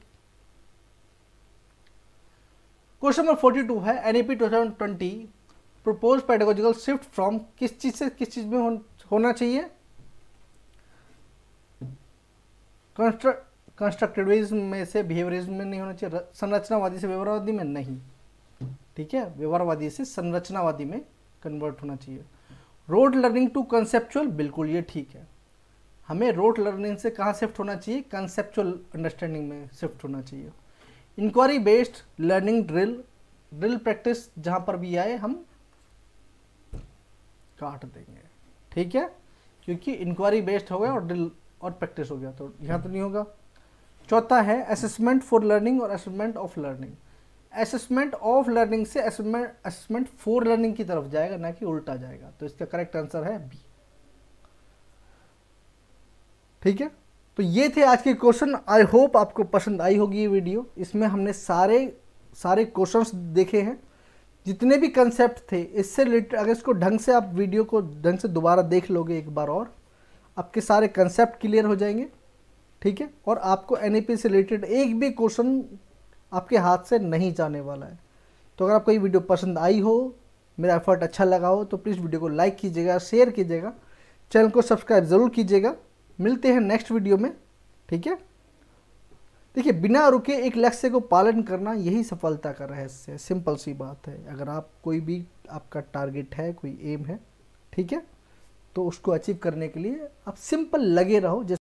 Speaker 1: क्वेश्चन नंबर फोर्टी टू है N P two thousand twenty propose pedological shift from किस चीज़ से किस चीज़ में हो, होना चाहिए कंस्ट्रक्टिविज्म में से बिहेवियरिज्म में नहीं होना चाहिए संरचनावादी से व्यवहारवादी में नहीं ठीक है व्यवहारवादी से संरचनावादी में कन्वर्ट होना चाहिए रोड लर्निंग टू कंसेप्चुअल बिल्कुल ये ठीक है हमें रोड लर्निंग से कहाँ शिफ्ट होना चाहिए कंसेप्चुअल अंडरस्टैंडिंग में शिफ्ट होना चाहिए inquiry based learning drill drill practice जहां पर भी आए हम काट देंगे ठीक है क्योंकि इंक्वायरी बेस्ड हो गया और ड्रिल और प्रैक्टिस हो गया तो यहां तो नहीं होगा चौथा है असेसमेंट फॉर लर्निंग और assessment of learning assessment of learning से असेसमेंट फॉर लर्निंग की तरफ जाएगा ना कि उल्टा जाएगा तो इसका करेक्ट आंसर है बी ठीक है तो ये थे आज के क्वेश्चन आई होप आपको पसंद आई होगी ये वीडियो इसमें हमने सारे सारे क्वेश्चंस देखे हैं जितने भी कंसेप्ट थे इससे रिलेटेड अगर इसको ढंग से आप वीडियो को ढंग से दोबारा देख लोगे एक बार और आपके सारे कंसेप्ट क्लियर हो जाएंगे ठीक है और आपको एन से रिलेटेड एक भी क्वेश्चन आपके हाथ से नहीं जाने वाला है तो अगर आपको ये वीडियो पसंद आई हो मेरा एफर्ट अच्छा लगा हो तो प्लीज़ वीडियो को लाइक कीजिएगा शेयर कीजिएगा चैनल को सब्सक्राइब ज़रूर कीजिएगा मिलते हैं नेक्स्ट वीडियो में ठीक है देखिए बिना रुके एक लक्ष्य को पालन करना यही सफलता का रहस्य है सिंपल सी बात है अगर आप कोई भी आपका टारगेट है कोई एम है ठीक है तो उसको अचीव करने के लिए आप सिंपल लगे रहो जैसे